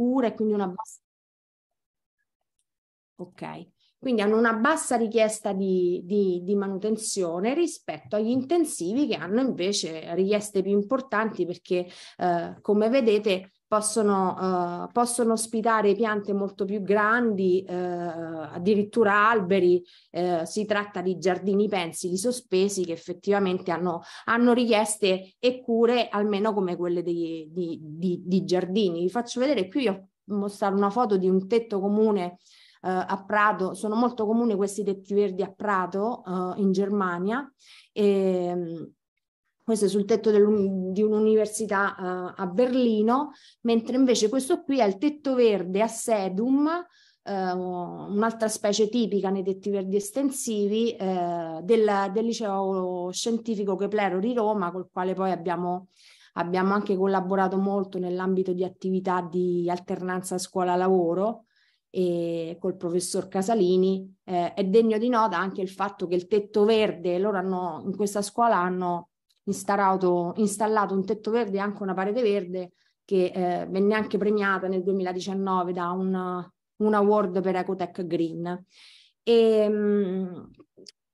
cura e quindi una bassa... Ok, quindi hanno una bassa richiesta di, di, di manutenzione rispetto agli intensivi che hanno invece richieste più importanti perché eh, come vedete possono, uh, possono ospitare piante molto più grandi, uh, addirittura alberi, uh, si tratta di giardini pensili sospesi che effettivamente hanno, hanno richieste e cure almeno come quelle di, di, di, di giardini. Vi faccio vedere qui, ho mostrato una foto di un tetto comune Uh, a Prato, sono molto comuni questi tetti verdi a Prato uh, in Germania e, ehm, questo è sul tetto di un'università uh, a Berlino, mentre invece questo qui è il tetto verde a sedum, uh, un'altra specie tipica nei tetti verdi estensivi uh, del, del, liceo scientifico Keplero di Roma, col quale poi abbiamo, abbiamo anche collaborato molto nell'ambito di attività di alternanza scuola-lavoro e col professor Casalini eh, è degno di nota anche il fatto che il tetto verde loro hanno in questa scuola hanno installato, installato un tetto verde e anche una parete verde che eh, venne anche premiata nel 2019 da un, un award per Ecotech Green. E, ehm, mh,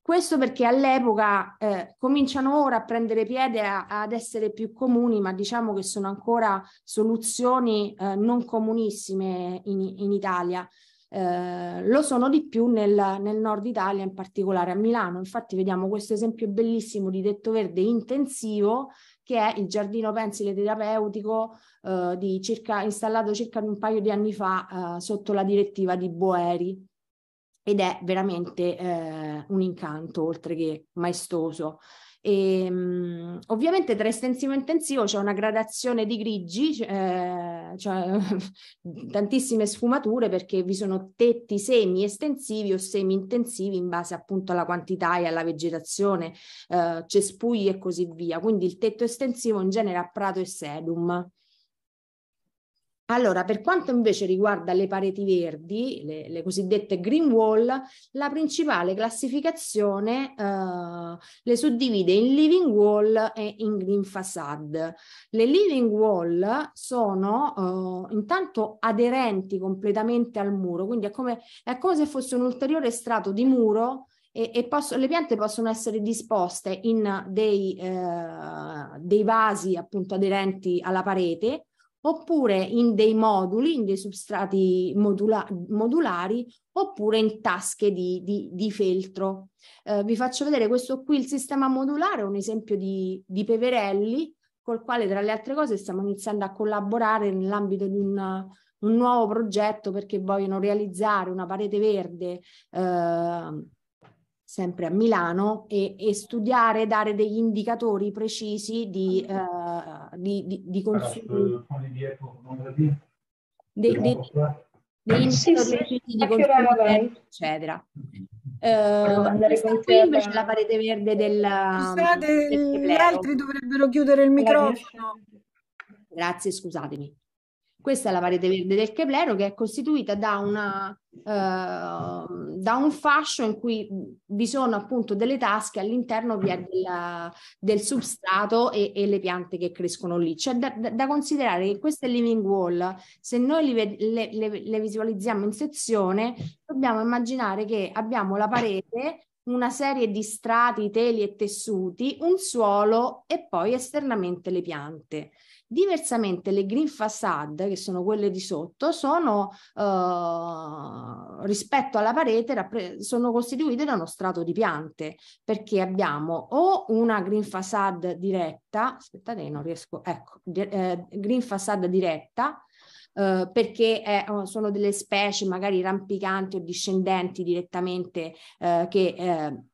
questo perché all'epoca eh, cominciano ora a prendere piede, a, ad essere più comuni, ma diciamo che sono ancora soluzioni eh, non comunissime in, in Italia eh, lo sono di più nel, nel, nord Italia, in particolare a Milano. Infatti vediamo questo esempio bellissimo di tetto verde intensivo che è il giardino pensile terapeutico eh, circa, installato circa un paio di anni fa eh, sotto la direttiva di Boeri ed è veramente eh, un incanto oltre che maestoso. E, ehm, mh, ovviamente tra estensivo e intensivo c'è una gradazione di grigi, eh, cioè, tantissime sfumature perché vi sono tetti semi-estensivi o semi-intensivi in base appunto alla quantità e alla vegetazione, eh, cespugli e così via. Quindi il tetto estensivo in genere ha prato e sedum. Allora, per quanto invece riguarda le pareti verdi, le, le cosiddette green wall, la principale classificazione eh, le suddivide in living wall e in green facade. Le living wall sono eh, intanto aderenti completamente al muro, quindi è come, è come se fosse un ulteriore strato di muro e, e posso, le piante possono essere disposte in dei, eh, dei vasi appunto aderenti alla parete oppure in dei moduli, in dei substrati modula- modulari, oppure in tasche di, di, di feltro. Eh, vi faccio vedere questo qui, il sistema modulare, un esempio di, di Peverelli, col quale tra le altre cose stiamo iniziando a collaborare nell'ambito di un, un nuovo progetto perché vogliono realizzare una parete verde eh, sempre a Milano, e, e studiare dare degli indicatori precisi di, uh, di, di, di consumi. De, de, degli sì, indicatori sì, di consumo, eccetera. Uh, qui invece la parete verde del... Scusate, um, del gli altri dovrebbero chiudere il microfono. Grazie, scusatemi. Questa è la parete verde del Keplero che è costituita da, una, eh, da un fascio in cui vi sono appunto delle tasche, all'interno vi è del substrato e, e, le piante che crescono lì. Cioè da, da, considerare che queste living wall, se noi le, le, le, le visualizziamo in sezione, dobbiamo immaginare che abbiamo la parete una serie di strati, teli e tessuti, un suolo e poi esternamente le piante. Diversamente le green facade, che sono quelle di sotto, sono eh, rispetto alla parete, rappre- sono costituite da uno strato di piante, perché abbiamo o una green facade diretta, aspettate non riesco, ecco, di- eh, green facade diretta, Uh, perché è, eh, sono delle specie magari rampicanti o discendenti direttamente uh, che uh,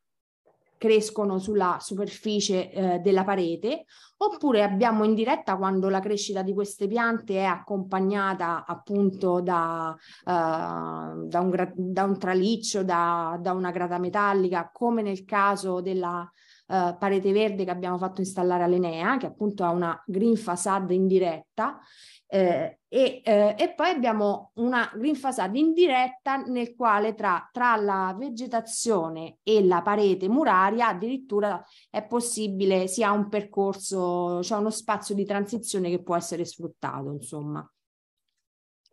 crescono sulla superficie eh, della parete, oppure abbiamo in diretta quando la crescita di queste piante è accompagnata appunto da, eh, da, un, gra- da un, traliccio, da, da, una grata metallica, come nel caso della eh, parete verde che abbiamo fatto installare all'Enea, che appunto ha una green facade in diretta, eh, e, eh, e, poi abbiamo una rinfasata indiretta nel quale tra, tra, la vegetazione e la parete muraria addirittura è possibile, si ha un percorso, c'è cioè uno spazio di transizione che può essere sfruttato, insomma.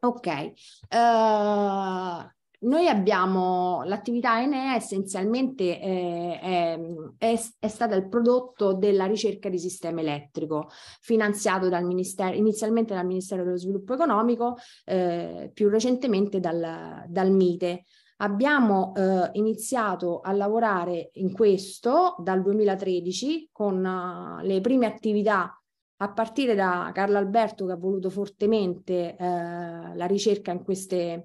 Ok, uh, noi abbiamo l'attività Enea essenzialmente eh, è, è, è, stata il prodotto della ricerca di sistema elettrico, finanziato dal ministero, inizialmente dal Ministero dello Sviluppo Economico, eh, più recentemente dal, dal MITE. Abbiamo eh, iniziato a lavorare in questo dal 2013 con uh, le prime attività a partire da Carlo Alberto che ha voluto fortemente eh, la ricerca in queste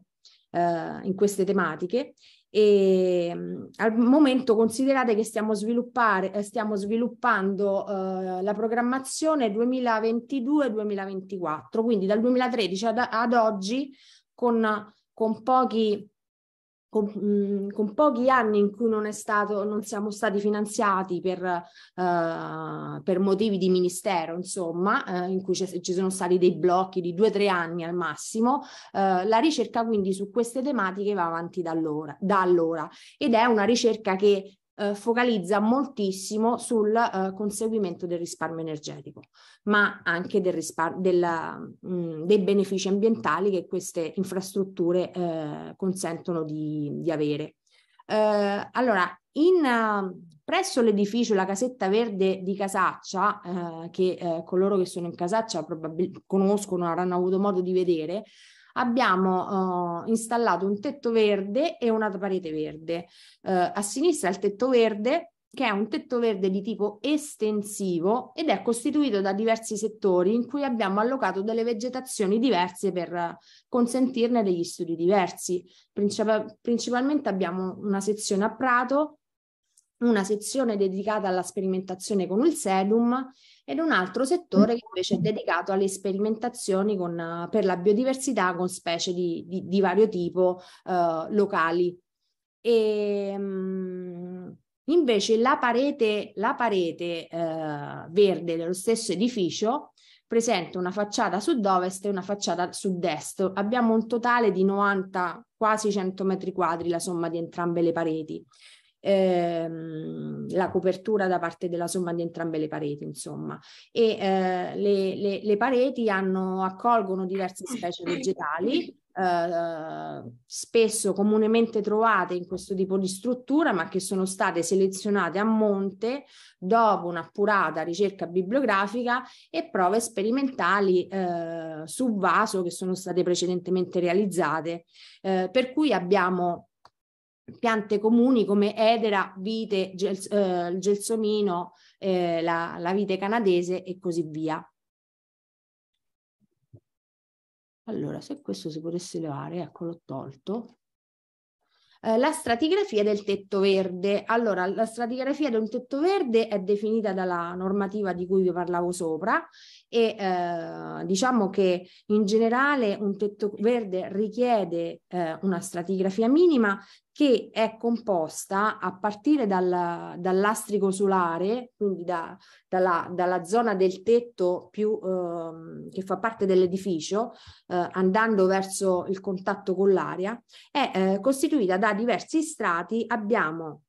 eh, in queste tematiche e mh, mm, al momento considerate che stiamo, eh, stiamo sviluppando eh, la programmazione 2022-2024, quindi dal 2013 ad, ad oggi con, con pochi con, mm, con, pochi anni in cui non, è stato, non siamo stati finanziati per, uh, per, motivi di ministero, insomma, uh, in cui ci sono stati dei blocchi di due o tre anni al massimo, uh, la ricerca quindi su queste tematiche va avanti da allora, da allora, ed è una ricerca che eh, focalizza moltissimo sul eh, conseguimento del risparmio energetico, ma anche del rispar- della, mh, mm, dei benefici ambientali che queste infrastrutture eh, consentono di, di avere. Eh, allora, in, presso l'edificio La Casetta Verde di Casaccia, eh, che eh, coloro che sono in Casaccia probabil- conoscono, avranno avuto modo di vedere, abbiamo eh, installato un tetto verde e una parete verde. Eh, a sinistra il tetto verde che è un tetto verde di tipo estensivo ed è costituito da diversi settori in cui abbiamo allocato delle vegetazioni diverse per consentirne degli studi diversi. Princip- principalmente abbiamo una sezione a prato, una sezione dedicata alla sperimentazione con il sedum ed un altro settore che invece è dedicato alle sperimentazioni con, eh, per la biodiversità con specie di, di, di vario tipo eh, locali. E, ehm, mh, invece la parete, la parete eh, verde dello stesso edificio presenta una facciata sud-ovest e una facciata sud-est. Abbiamo un totale di 90, quasi 100 metri quadri la somma di entrambe le pareti ehm, la copertura da parte della somma di entrambe le pareti, insomma. E eh, le, le, le, pareti hanno, accolgono diverse specie vegetali. Eh, spesso comunemente trovate in questo tipo di struttura, ma che sono state selezionate a monte dopo un'appurata ricerca bibliografica e prove sperimentali eh, su vaso che sono state precedentemente realizzate. Eh, per cui abbiamo piante comuni come edera, vite, gels, eh, il gelsomino, eh, la, la vite canadese e così via. Allora, se questo si potesse levare, ecco l'ho tolto. Eh, la stratigrafia del tetto verde. Allora, la stratigrafia di un tetto verde è definita dalla normativa di cui vi parlavo sopra e eh, diciamo che in generale un tetto verde richiede eh, una stratigrafia minima che è composta a partire dal, dal lastrico solare, quindi da, dalla, dalla, zona del tetto più, eh, che fa parte dell'edificio, eh, andando verso il contatto con l'aria, è eh, costituita da diversi strati. Abbiamo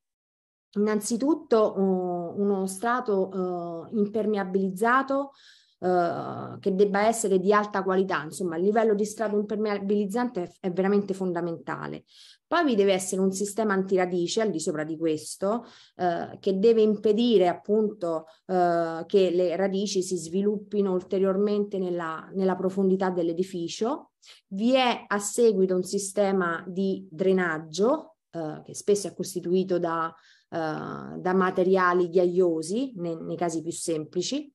innanzitutto uh, uno strato uh, impermeabilizzato eh, che debba essere di alta qualità, insomma il livello di strato impermeabilizzante è, è veramente fondamentale. Poi vi deve essere un sistema antiradice al di sopra di questo eh, che deve impedire appunto eh, che le radici si sviluppino ulteriormente nella, nella profondità dell'edificio. Vi è a seguito un sistema di drenaggio eh, che spesso è costituito da, eh, da materiali ghiaiosi nei, nei casi più semplici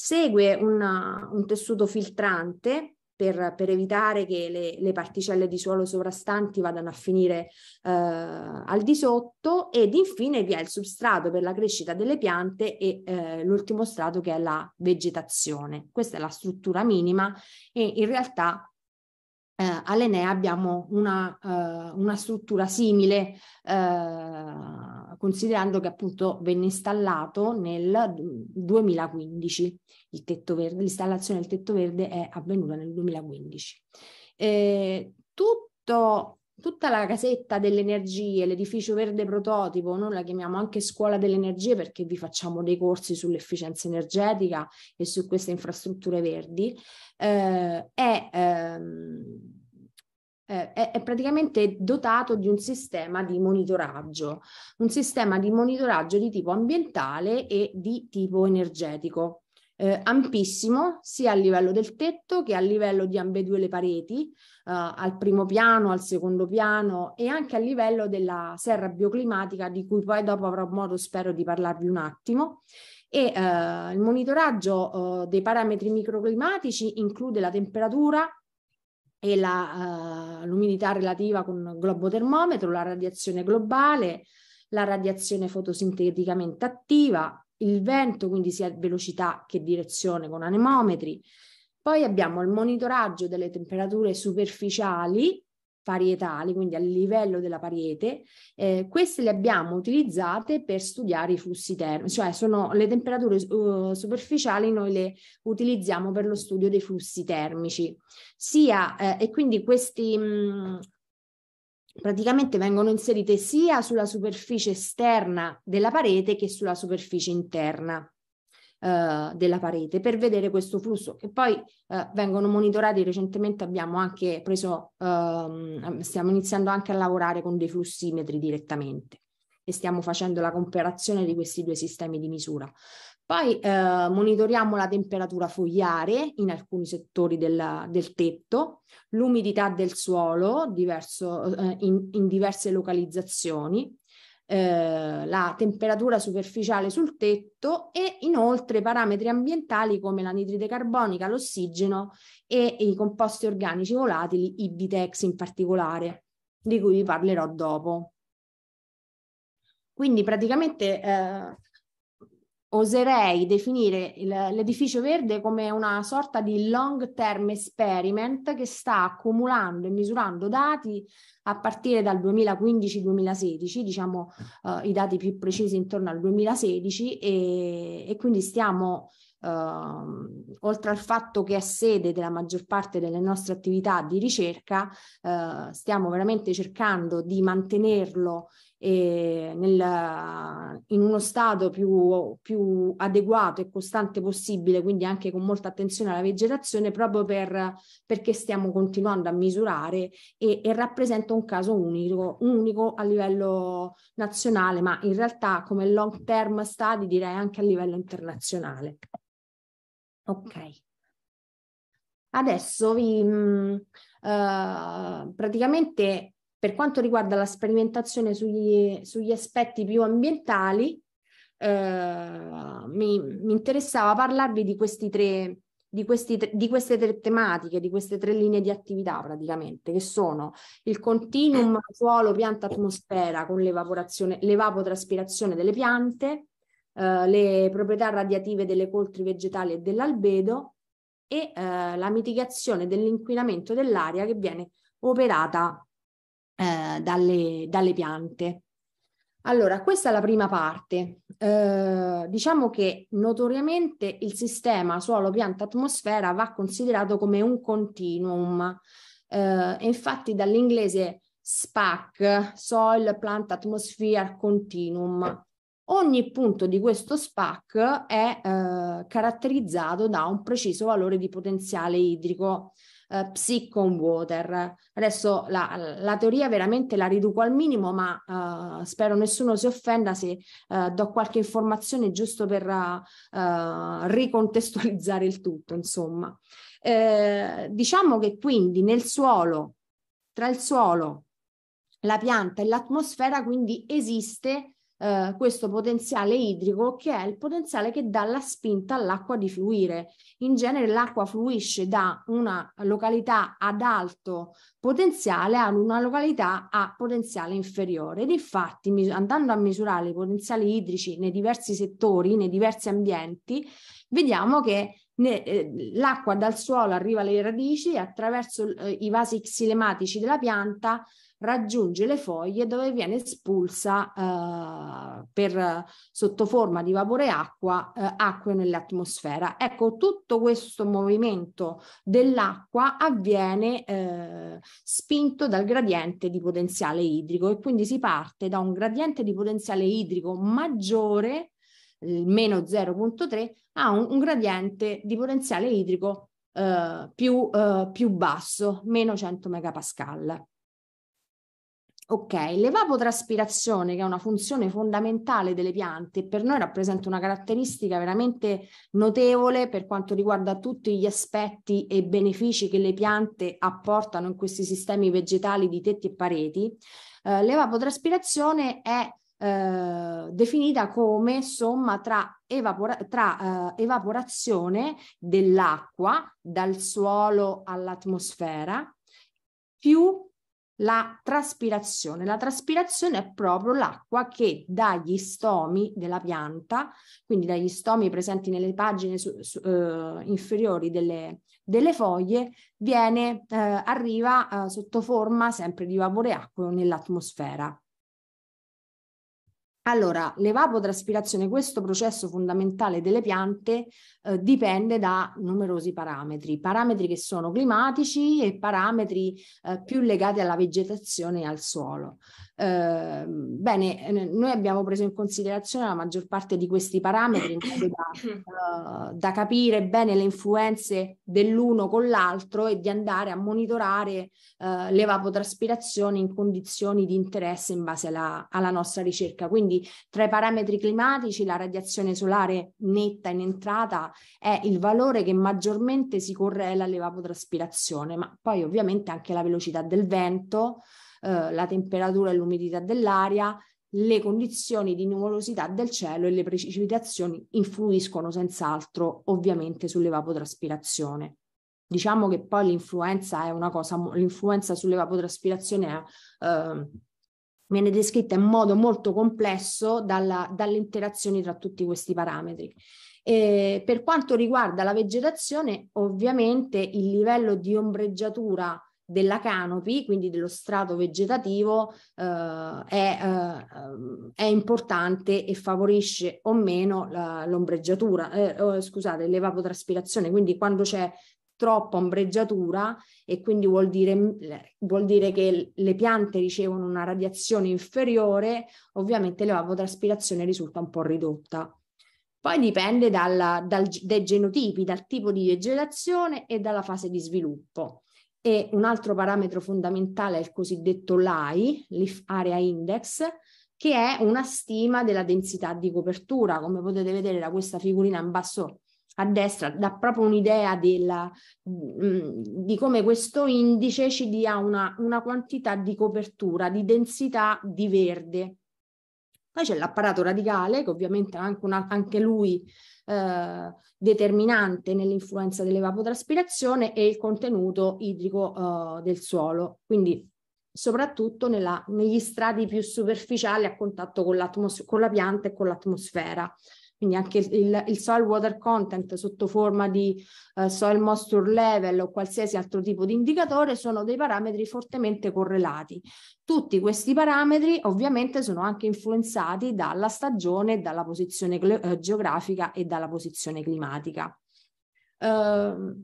segue una, un tessuto filtrante per, per, evitare che le, le, particelle di suolo sovrastanti vadano a finire eh, al di sotto ed infine vi è il substrato per la crescita delle piante e eh, l'ultimo strato che è la vegetazione. Questa è la struttura minima e in realtà eh, all'Enea abbiamo una, eh, una struttura simile, eh, considerando che appunto venne installato nel 2015, verde, l'installazione del tetto verde è avvenuta nel 2015. Eh, tutto tutta la casetta delle energie, l'edificio verde prototipo, noi la chiamiamo anche scuola delle energie perché vi facciamo dei corsi sull'efficienza energetica e su queste infrastrutture verdi, eh, è, ehm, eh, è, è, praticamente dotato di un sistema di monitoraggio, un sistema di monitoraggio di tipo ambientale e di tipo energetico eh, ampissimo sia a livello del tetto che a livello di ambedue le pareti, eh, al primo piano, al secondo piano e anche a livello della serra bioclimatica di cui poi dopo avrò modo spero di parlarvi un attimo. E eh, il monitoraggio eh, dei parametri microclimatici include la temperatura, e la, uh, l'umidità relativa con globotermometro, la radiazione globale, la radiazione fotosinteticamente attiva, il vento, quindi sia velocità che direzione con anemometri. Poi abbiamo il monitoraggio delle temperature superficiali parietali, quindi a livello della pariete. Eh, queste le abbiamo utilizzate per studiare i flussi termici, cioè sono le temperature uh, superficiali noi le utilizziamo per lo studio dei flussi termici. Sia, eh, e quindi questi, mh, mm, praticamente vengono inserite sia sulla superficie esterna della parete che sulla superficie interna eh, della parete per vedere questo flusso che poi eh, vengono monitorati recentemente abbiamo anche preso ehm, stiamo iniziando anche a lavorare con dei flussimetri direttamente e stiamo facendo la comparazione di questi due sistemi di misura poi eh, monitoriamo la temperatura fogliare in alcuni settori della, del tetto, l'umidità del suolo diverso, eh, in, in, diverse localizzazioni, eh, la temperatura superficiale sul tetto e inoltre parametri ambientali come la nitride carbonica, l'ossigeno e i composti organici volatili, i Vitex in particolare, di cui vi parlerò dopo. Quindi praticamente Eh, oserei definire l'edificio verde come una sorta di long term experiment che sta accumulando e misurando dati a partire dal 2015-2016, diciamo eh, i dati più precisi intorno al 2016 e, e quindi stiamo Uh, oltre al fatto che è sede della maggior parte delle nostre attività di ricerca, uh, stiamo veramente cercando di mantenerlo e nel, in uno stato più, più, adeguato e costante possibile, quindi anche con molta attenzione alla vegetazione, proprio per, perché stiamo continuando a misurare e, e rappresenta un caso unico, unico a livello nazionale, ma in realtà come long term study direi anche a livello internazionale. Ok. Adesso vi, mh, mm, eh, uh, praticamente per quanto riguarda la sperimentazione sugli, sugli aspetti più ambientali, eh, mi, mi, interessava parlarvi di, tre, di, tre, di, queste tre tematiche, di queste tre linee di attività praticamente, che sono il continuum suolo-pianta-atmosfera con l'evapotraspirazione delle piante, eh, le proprietà radiative delle coltri vegetali e dell'albedo e eh, la mitigazione dell'inquinamento dell'aria che viene operata eh, dalle, dalle piante. Allora, questa è la prima parte. Eh, diciamo che notoriamente il sistema suolo-pianta-atmosfera va considerato come un continuum. Eh, infatti dall'inglese SPAC, Soil Plant Atmosphere Continuum. Ogni punto di questo SPAC è eh, caratterizzato da un preciso valore di potenziale idrico eh, Psychon Water. Adesso la, la, teoria veramente la riduco al minimo, ma eh, spero nessuno si offenda se eh, do qualche informazione giusto per eh, ricontestualizzare il tutto, insomma. Eh, diciamo che quindi nel suolo, tra il suolo, la pianta e l'atmosfera, quindi esiste eh, questo potenziale idrico che è il potenziale che dà la spinta all'acqua di fluire. In genere l'acqua fluisce da una località ad alto potenziale ad una località a potenziale inferiore ed infatti andando a misurare i potenziali idrici nei diversi settori, nei diversi ambienti, vediamo che eh, l'acqua dal suolo arriva alle radici e attraverso eh, i vasi xilematici della pianta raggiunge le foglie dove viene espulsa eh, per, sotto forma di vapore acqua, eh, acque nell'atmosfera. Ecco, tutto questo movimento dell'acqua avviene eh, spinto dal gradiente di potenziale idrico e quindi si parte da un gradiente di potenziale idrico maggiore il meno 0.3 a un, un, gradiente di potenziale idrico eh, più, eh, più basso, meno 100 MPa. Ok, l'evapotraspirazione, che è una funzione fondamentale delle piante, per noi rappresenta una caratteristica veramente notevole per quanto riguarda tutti gli aspetti e benefici che le piante apportano in questi sistemi vegetali di tetti e pareti. Eh, l'evapotraspirazione è eh, definita come somma tra, evapora- tra eh, evaporazione dell'acqua dal suolo all'atmosfera più la traspirazione. La traspirazione è proprio l'acqua che dagli stomi della pianta, quindi dagli stomi presenti nelle pagine su, su, eh, inferiori delle, delle, foglie, viene, eh, arriva eh, sotto forma sempre di vapore acqueo nell'atmosfera. Allora, l'evapotraspirazione, questo processo fondamentale delle piante, eh, dipende da numerosi parametri, parametri che sono climatici e parametri eh, più legati alla vegetazione e al suolo. Ehm, bene, eh, noi abbiamo preso in considerazione la maggior parte di questi parametri da, uh, da capire bene le influenze dell'uno con l'altro e di andare a monitorare uh, eh, l'evapotraspirazione in condizioni di interesse in base alla, alla nostra ricerca. Quindi tra i parametri climatici la radiazione solare netta in entrata è il valore che maggiormente si correla all'evapotraspirazione, ma poi ovviamente anche la velocità del vento, eh, la temperatura e l'umidità dell'aria, le condizioni di nuvolosità del cielo e le precipitazioni influiscono senz'altro ovviamente sull'evapotraspirazione. Diciamo che poi l'influenza è una cosa, l'influenza sull'evapotraspirazione è, eh, viene descritta in modo molto complesso dalla, dalle interazioni tra tutti questi parametri. E per quanto riguarda la vegetazione, ovviamente il livello di ombreggiatura della canopy, quindi dello strato vegetativo, eh, è, eh, è, importante e favorisce o meno la, l'ombreggiatura, eh, scusate, l'evapotraspirazione. Quindi quando c'è troppa ombreggiatura e quindi vuol dire, vuol dire che le piante ricevono una radiazione inferiore, ovviamente l'evapotraspirazione risulta un po' ridotta. Poi dipende dalla, dal, dai genotipi, dal tipo di vegetazione e dalla fase di sviluppo e un altro parametro fondamentale è il cosiddetto LAI, Leaf Area Index, che è una stima della densità di copertura. Come potete vedere da questa figurina in basso a destra, dà proprio un'idea mm, di come questo indice ci dia una, una quantità di copertura, di densità di verde. Poi c'è l'apparato radicale, che ovviamente anche, una, anche lui eh, determinante nell'influenza dell'evapotraspirazione e il contenuto idrico eh, del suolo, quindi soprattutto nella, negli strati più superficiali a contatto con, con la pianta e con l'atmosfera quindi anche il, il soil water content sotto forma di eh, soil moisture level o qualsiasi altro tipo di indicatore sono dei parametri fortemente correlati. Tutti questi parametri ovviamente sono anche influenzati dalla stagione, dalla posizione eh, geografica e dalla posizione climatica. Eh,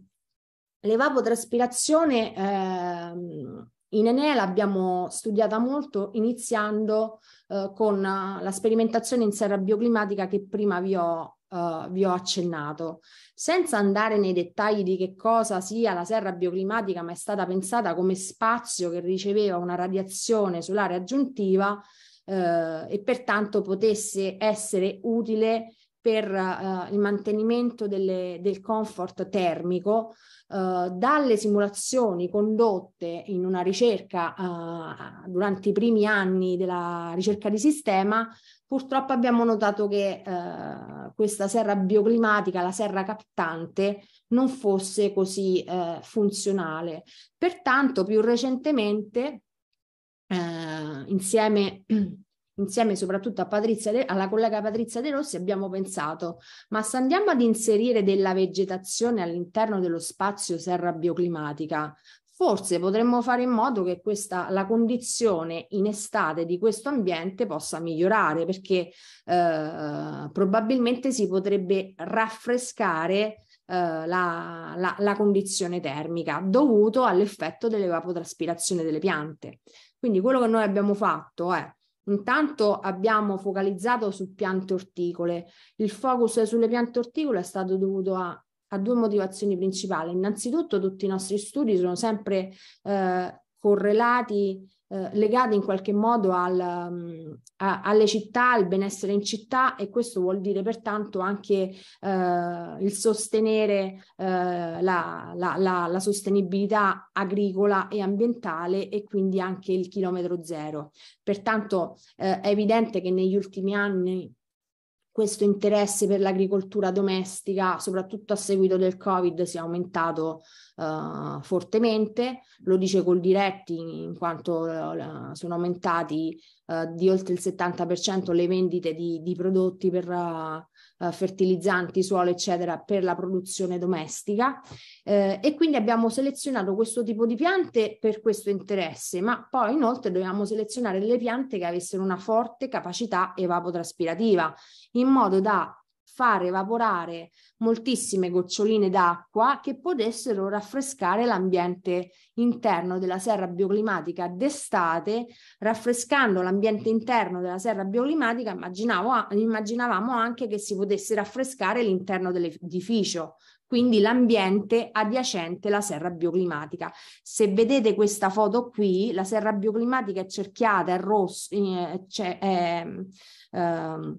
L'evapotraspirazione ehm, in Enel l'abbiamo studiata molto iniziando eh, con eh, la sperimentazione in serra bioclimatica che prima vi ho, eh, vi ho accennato. Senza andare nei dettagli di che cosa sia la serra bioclimatica, ma è stata pensata come spazio che riceveva una radiazione solare aggiuntiva eh, e pertanto potesse essere utile per uh, il mantenimento delle, del comfort termico uh, dalle simulazioni condotte in una ricerca uh, durante i primi anni della ricerca di sistema, purtroppo abbiamo notato che questa serra bioclimatica, la serra captante, non fosse così funzionale. Pertanto, più recentemente, insieme insieme soprattutto a Patrizia De, alla collega Patrizia De Rossi, abbiamo pensato, ma se andiamo ad inserire della vegetazione all'interno dello spazio serra bioclimatica, forse potremmo fare in modo che questa, la condizione in estate di questo ambiente possa migliorare, perché eh, probabilmente si potrebbe raffrescare Uh, la, la, la, condizione termica dovuto all'effetto dell'evapotraspirazione delle piante. Quindi quello che noi abbiamo fatto è Intanto abbiamo focalizzato su piante orticole. Il focus sulle piante orticole è stato dovuto a, a due motivazioni principali. Innanzitutto tutti i nostri studi sono sempre eh, correlati eh, in qualche modo al, mm, a, alle città, al benessere in città e questo vuol dire pertanto anche eh, il sostenere eh, la, la, la, la sostenibilità agricola e ambientale e quindi anche il chilometro zero. Pertanto eh, è evidente che negli ultimi anni questo interesse per l'agricoltura domestica, soprattutto a seguito del Covid, si è aumentato uh, fortemente, lo dice col diretti in quanto eh, la, sono aumentati uh, di oltre il 70% le vendite di, di prodotti per uh, fertilizzanti, suolo, eccetera, per la produzione domestica e quindi abbiamo selezionato questo tipo di piante per questo interesse, ma poi inoltre dovevamo selezionare le piante che avessero una forte capacità evapotraspirativa in modo da far evaporare moltissime goccioline d'acqua che potessero raffrescare l'ambiente interno della serra bioclimatica d'estate, raffrescando l'ambiente interno della serra bioclimatica, immaginavamo anche che si potesse raffrescare l'interno dell'edificio, quindi l'ambiente adiacente alla serra bioclimatica. Se vedete questa foto qui, la serra bioclimatica è cerchiata, è rossa, cioè, è, eh,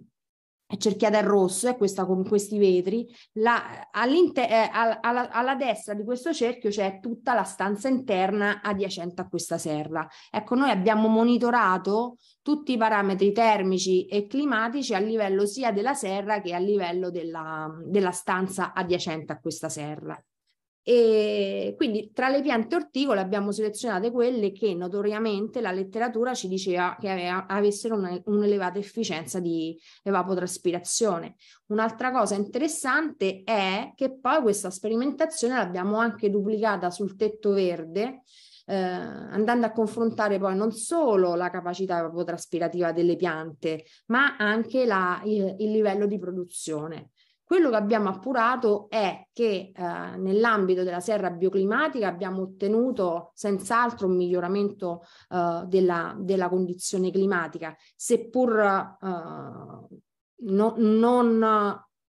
cerchiata in rosso, è questa con questi vetri, la, eh, alla, alla, destra di questo cerchio c'è tutta la stanza interna adiacente a questa serra. Ecco, noi abbiamo monitorato tutti i parametri termici e climatici a livello sia della serra che a livello della, della stanza adiacente a questa serra. E quindi tra le piante orticole abbiamo selezionate quelle che notoriamente la letteratura ci diceva che aveva, avessero una, un'elevata efficienza di evapotraspirazione. Un'altra cosa interessante è che poi questa sperimentazione l'abbiamo anche duplicata sul tetto verde, eh, andando a confrontare poi non solo la capacità evapotraspirativa delle piante, ma anche la, il, il livello di produzione. Quello che abbiamo appurato è che eh, nell'ambito della serra bioclimatica abbiamo ottenuto senz'altro un miglioramento eh, della, della, condizione climatica, seppur eh, no, non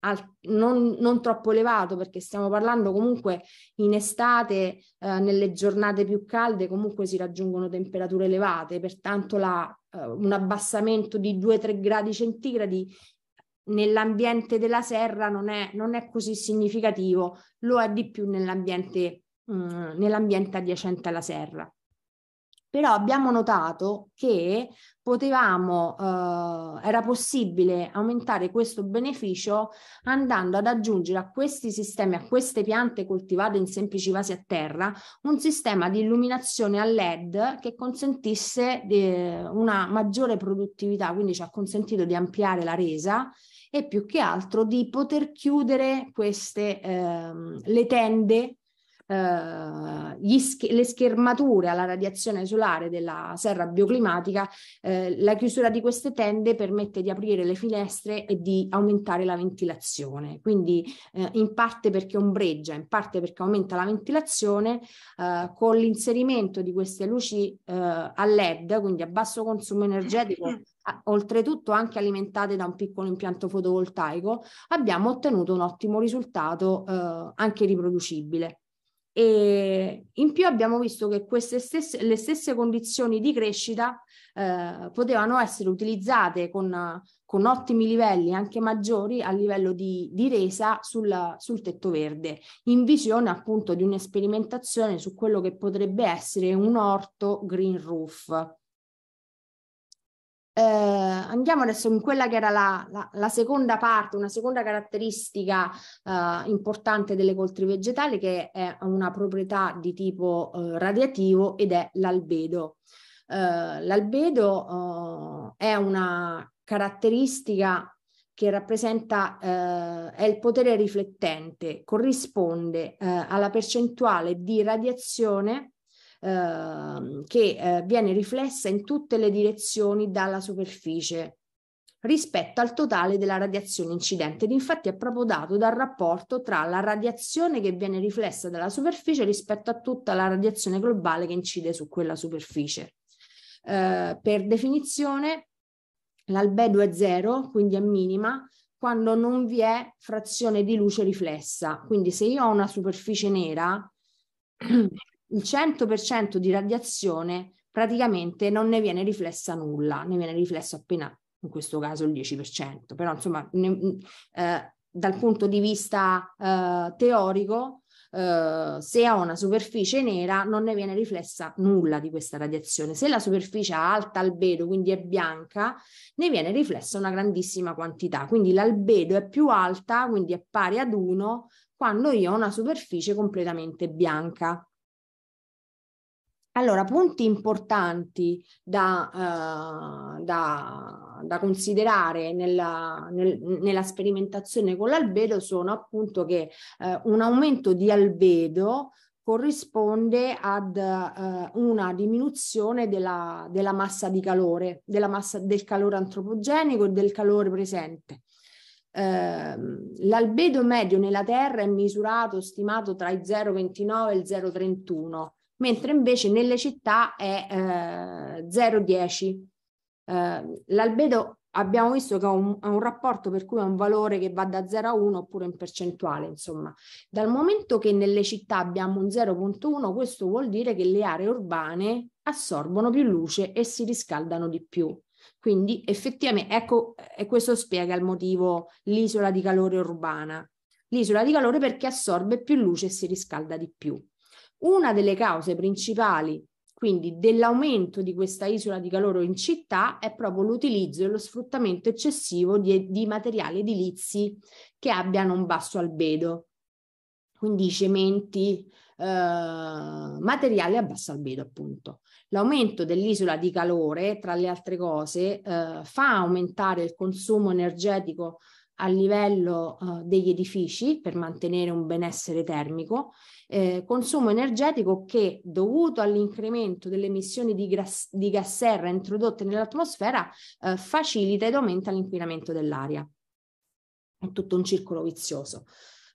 al, non, non, troppo elevato perché stiamo parlando comunque in estate eh, nelle giornate più calde comunque si raggiungono temperature elevate pertanto la, eh, un abbassamento di 2-3 gradi centigradi nell'ambiente della serra non è, non è così significativo, lo è di più nell'ambiente, mh, mm, nell'ambiente adiacente alla serra. Però abbiamo notato che potevamo, eh, era possibile aumentare questo beneficio andando ad aggiungere a questi sistemi, a queste piante coltivate in semplici vasi a terra, un sistema di illuminazione a LED che consentisse eh, una maggiore produttività, quindi ci ha consentito di ampliare la resa e più che altro di poter chiudere queste, ehm, le tende, eh, sch- le schermature alla radiazione solare della serra bioclimatica, eh, la chiusura di queste tende permette di aprire le finestre e di aumentare la ventilazione. Quindi eh, in parte perché ombreggia, in parte perché aumenta la ventilazione, eh, con l'inserimento di queste luci eh, a LED, quindi a basso consumo energetico eh, oltretutto anche alimentate da un piccolo impianto fotovoltaico, abbiamo ottenuto un ottimo risultato eh, anche riproducibile. E in più abbiamo visto che queste stesse, le stesse condizioni di crescita eh, potevano essere utilizzate con, con, ottimi livelli, anche maggiori a livello di, di resa sul, sul, tetto verde, in visione appunto di un'esperimentazione su quello che potrebbe essere un orto green roof. Eh, andiamo adesso in quella che era la, la, la seconda parte, una seconda caratteristica eh, importante delle coltri vegetali che è una proprietà di tipo eh, radiativo ed è l'albedo. Eh, l'albedo eh, è una caratteristica che rappresenta eh, è il potere riflettente, corrisponde alla percentuale di radiazione Ehm, che eh, viene riflessa in tutte le direzioni dalla superficie rispetto al totale della radiazione incidente ed infatti è proprio dato dal rapporto tra la radiazione che viene riflessa dalla superficie rispetto a tutta la radiazione globale che incide su quella superficie. Eh, per definizione l'albedo è zero, quindi è minima, quando non vi è frazione di luce riflessa. Quindi se io ho una superficie nera il 100% di radiazione praticamente non ne viene riflessa nulla, ne viene riflesso appena in questo caso il 10%, però insomma ne, mm, eh, dal punto di vista eh, teorico eh, se ho una superficie nera non ne viene riflessa nulla di questa radiazione. Se la superficie ha alta albedo, quindi è bianca, ne viene riflessa una grandissima quantità. Quindi l'albedo è più alta, quindi è pari ad 1, quando io ho una superficie completamente bianca. Allora, punti importanti da, eh, da, da considerare nella, nel, nella, sperimentazione con l'albedo sono appunto che eh, un aumento di albedo corrisponde ad eh, una diminuzione della, della, massa di calore, della massa del calore antropogenico e del calore presente. Eh, l'albedo medio nella Terra è misurato, stimato tra i 0,29 e il 0,31 mentre invece nelle città è eh, 0,10. Eh, l'albedo abbiamo visto che ha un, ha un, rapporto per cui ha un valore che va da 0 a 1 oppure in percentuale, insomma. Dal momento che nelle città abbiamo un 0.1, questo vuol dire che le aree urbane assorbono più luce e si riscaldano di più. Quindi effettivamente, ecco, e questo spiega il motivo l'isola di calore urbana. L'isola di calore perché assorbe più luce e si riscalda di più. Una delle cause principali quindi dell'aumento di questa isola di calore in città è proprio l'utilizzo e lo sfruttamento eccessivo di, di materiali edilizi che abbiano un basso albedo, quindi cementi, eh, materiali a basso albedo appunto. L'aumento dell'isola di calore, tra le altre cose, eh, fa aumentare il consumo energetico a livello eh, degli edifici per mantenere un benessere termico, eh, consumo energetico che dovuto all'incremento delle emissioni di, gas, di gas serra introdotte nell'atmosfera eh, facilita ed aumenta l'inquinamento dell'aria. È tutto un circolo vizioso.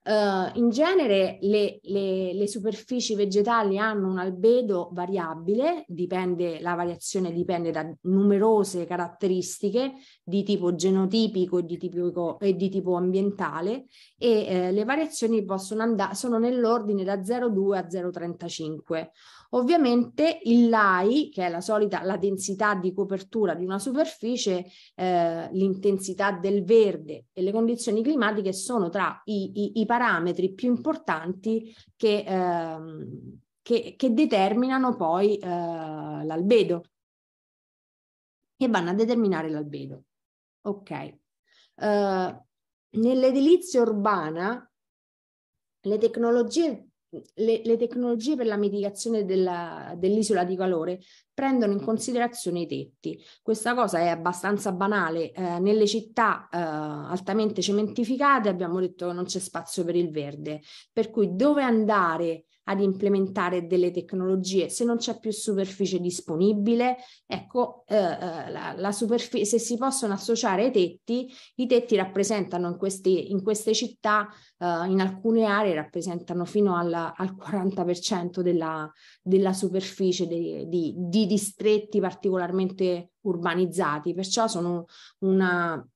Uh, in genere le, le, le, superfici vegetali hanno un albedo variabile, dipende, la variazione dipende da numerose caratteristiche di tipo genotipico e di, tipico, e di tipo ambientale e eh, le variazioni possono andare, sono nell'ordine da 0,2 a 0,35. Ovviamente il LAI, che è la solita la densità di copertura di una superficie, eh, l'intensità del verde e le condizioni climatiche sono tra i, i, i parametri più importanti che, eh, che, che determinano poi eh, l'albedo e vanno a determinare l'albedo. Ok. Uh, Nell'edilizia urbana le tecnologie le, le, tecnologie per la mitigazione della, dell'isola di calore prendono in mm. considerazione i tetti. Questa cosa è abbastanza banale. Eh, nelle città eh, altamente cementificate abbiamo detto che non c'è spazio per il verde, per cui dove andare ad implementare delle tecnologie. Se non c'è più superficie disponibile, ecco, eh, eh la, la superficie, se si possono associare i tetti, i tetti rappresentano in queste, in queste città, eh, in alcune aree rappresentano fino alla, al 40% della, della superficie di, di, di distretti particolarmente urbanizzati, perciò sono una,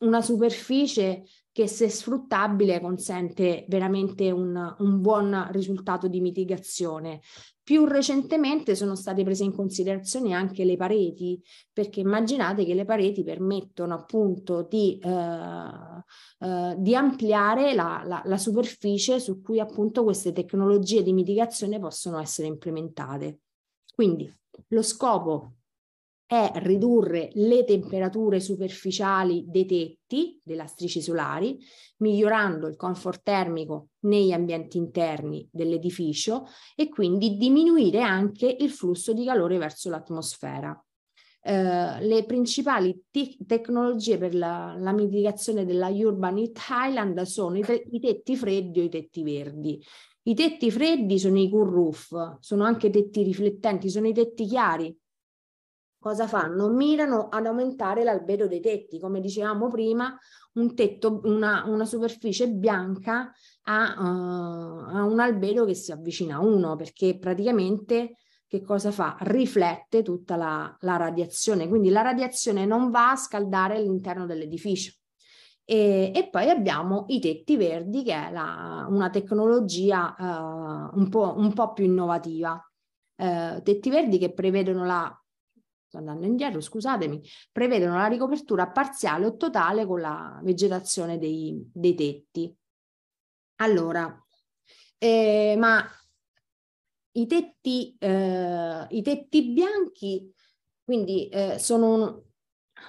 una superficie che se sfruttabile consente veramente un, un buon risultato di mitigazione. Più recentemente sono state prese in considerazione anche le pareti, perché immaginate che le pareti permettono appunto di, eh, eh, di ampliare la, la, la superficie su cui appunto queste tecnologie di mitigazione possono essere implementate. Quindi lo scopo è ridurre le temperature superficiali dei tetti, delle astrici solari, migliorando il comfort termico negli ambienti interni dell'edificio e quindi diminuire anche il flusso di calore verso l'atmosfera. Eh, le principali te- tecnologie per la, la, mitigazione della Urban Heat Highland sono i, te- i tetti freddi o i tetti verdi. I tetti freddi sono i cool roof, sono anche tetti riflettenti, sono i tetti chiari, cosa fanno? Mirano ad aumentare l'albedo dei tetti. Come dicevamo prima, un tetto, una, una superficie bianca a, uh, eh, ha, un albedo che si avvicina a uno, perché praticamente che cosa fa? Riflette tutta la, la radiazione, quindi la radiazione non va a scaldare l'interno dell'edificio. E, e, poi abbiamo i tetti verdi, che è la, una tecnologia uh, un, po', un po' più innovativa. Eh, tetti verdi che prevedono la sto andando indietro, scusatemi, prevedono la ricopertura parziale o totale con la vegetazione dei, dei tetti. Allora, eh, ma i tetti, eh, i tetti bianchi, quindi eh, sono un,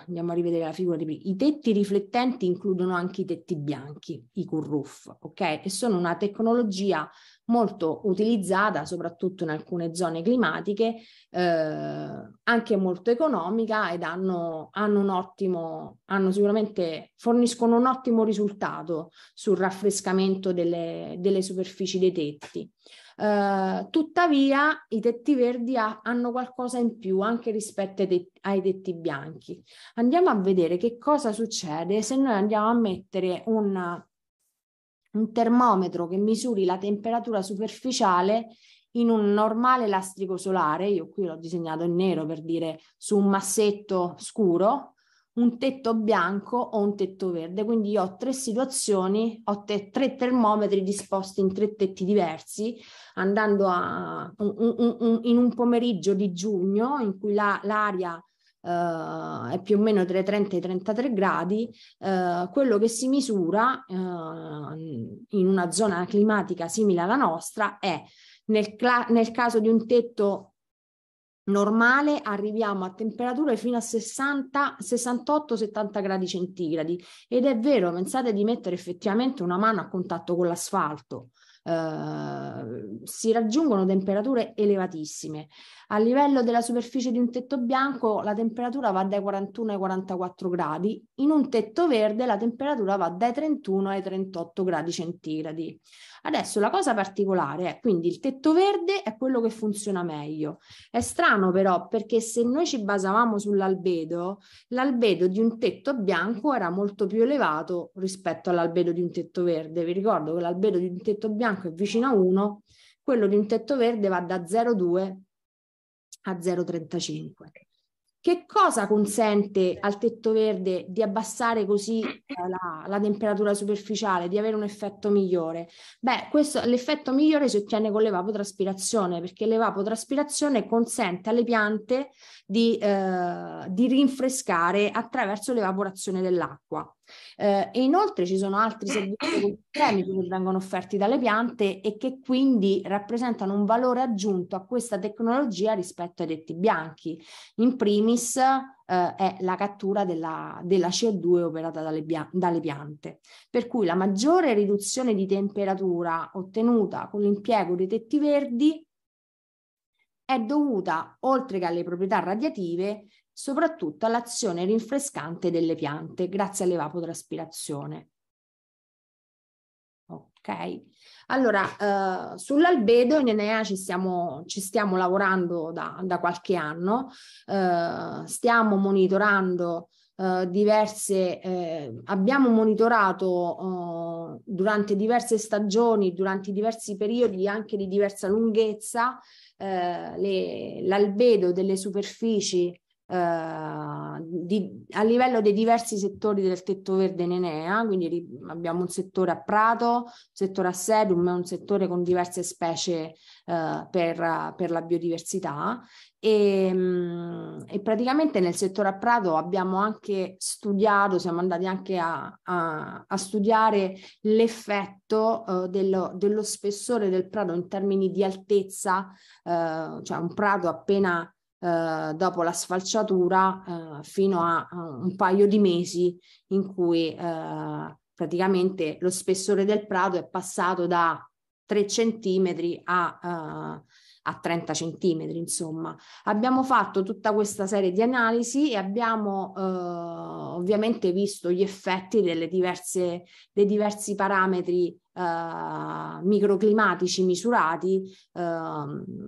andiamo a rivedere la figura di prima. I tetti riflettenti includono anche i tetti bianchi, i curruf, ok? E sono una tecnologia molto utilizzata soprattutto in alcune zone climatiche, eh, anche molto economica ed hanno, hanno un ottimo, hanno sicuramente forniscono un ottimo risultato sul raffrescamento delle, delle superfici dei tetti. Eh, tuttavia i tetti verdi ha, hanno qualcosa in più anche rispetto ai tetti, ai tetti bianchi. Andiamo a vedere che cosa succede se noi andiamo a mettere un, un termometro che misuri la temperatura superficiale in un normale lastrico solare, io qui l'ho disegnato in nero per dire su un massetto scuro, un tetto bianco o un tetto verde, quindi io ho tre situazioni, ho te, tre termometri disposti in tre tetti diversi, andando a, un, un, un, in un pomeriggio di giugno in cui la, l'aria eh, è più o meno tra i 30 e i 33 gradi, eh, quello che si misura eh, in una zona climatica simile alla nostra è nel, cla- nel caso di un tetto normale arriviamo a temperature fino a 68, 70 gradi centigradi ed è vero, pensate di mettere effettivamente una mano a contatto con l'asfalto eh, si raggiungono temperature elevatissime. A livello della superficie di un tetto bianco la temperatura va dai 41 ai 44 gradi, in un tetto verde la temperatura va dai 31 ai 38 gradi centigradi. Adesso la cosa particolare è quindi il tetto verde è quello che funziona meglio. È strano però perché se noi ci basavamo sull'albedo, l'albedo di un tetto bianco era molto più elevato rispetto all'albedo di un tetto verde. Vi ricordo che l'albedo di un tetto bianco è vicino a 1, quello di un tetto verde va da 0,2 a 0,35. Che cosa consente al tetto verde di abbassare così eh, la, la temperatura superficiale, di avere un effetto migliore? Beh, questo, l'effetto migliore si ottiene con l'evapotraspirazione, perché l'evapotraspirazione consente alle piante di, eh, di rinfrescare attraverso l'evaporazione dell'acqua. Eh, e inoltre ci sono altri servizi chimici che vengono offerti dalle piante e che quindi rappresentano un valore aggiunto a questa tecnologia rispetto ai detti bianchi. In primis eh, è la cattura della, della CO2 operata dalle, dalle piante, per cui la maggiore riduzione di temperatura ottenuta con l'impiego dei tetti verdi è dovuta, oltre che alle proprietà radiative, soprattutto all'azione rinfrescante delle piante grazie all'evapotraspirazione. Ok, allora eh, sull'albedo in Enea ci stiamo, ci stiamo lavorando da, da qualche anno, eh, stiamo monitorando eh, diverse, eh, abbiamo monitorato eh, durante diverse stagioni, durante diversi periodi anche di diversa lunghezza, eh, l'albedo delle superfici eh, di, a livello dei diversi settori del tetto verde in Enea, quindi abbiamo un settore a prato, un settore a sedum, un settore con diverse specie eh, per, per, la biodiversità e, ehm, mh, e, praticamente nel settore a prato abbiamo anche studiato, siamo andati anche a, a, a studiare l'effetto eh, dello, dello, spessore del prato in termini di altezza, eh, cioè un prato appena eh, dopo la sfalciatura eh, fino a, a, un paio di mesi in cui eh, praticamente lo spessore del prato è passato da 3 cm a, eh, a 30 cm, insomma. Abbiamo fatto tutta questa serie di analisi e abbiamo eh, ovviamente visto gli effetti diverse, dei diversi parametri eh, microclimatici misurati, eh,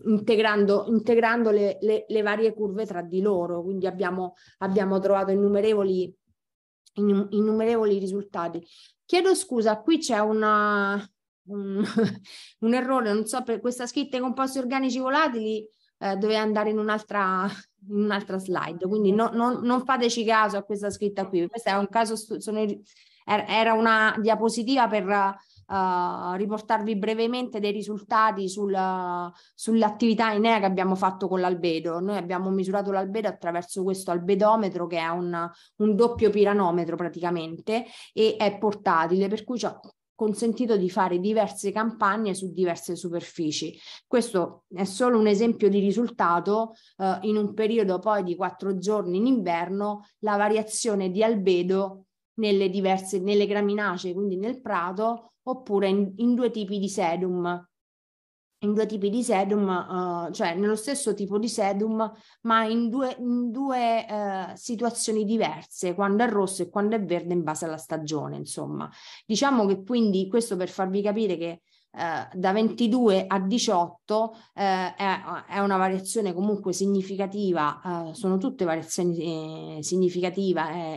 integrando, integrando le, le, le, varie curve tra di loro. Quindi abbiamo, abbiamo trovato innumerevoli, in, innumerevoli risultati. Chiedo scusa, qui c'è una, un, un, errore, non so per questa scritta i composti organici volatili eh, doveva andare in un'altra, in un'altra slide, quindi no, no, non fateci caso a questa scritta qui, questo è un caso, sono, er, era una diapositiva per uh, riportarvi brevemente dei risultati sul, uh, sull'attività INEA che abbiamo fatto con l'albedo. Noi abbiamo misurato l'albedo attraverso questo albedometro che è un, un doppio piranometro praticamente e è portatile, per cui ci ha consentito di fare diverse campagne su diverse superfici. Questo è solo un esempio di risultato eh, in un periodo poi di quattro giorni in inverno, la variazione di albedo nelle diverse, nelle graminacee, quindi nel prato, oppure in, in due tipi di sedum, in due tipi di sedum, uh, cioè nello stesso tipo di sedum, ma in due, in due uh, situazioni diverse, quando è rosso e quando è verde in base alla stagione, insomma. Diciamo che quindi questo per farvi capire che eh, da 22 a 18 eh, è, è, una variazione comunque significativa, eh, sono tutte variazioni eh, eh,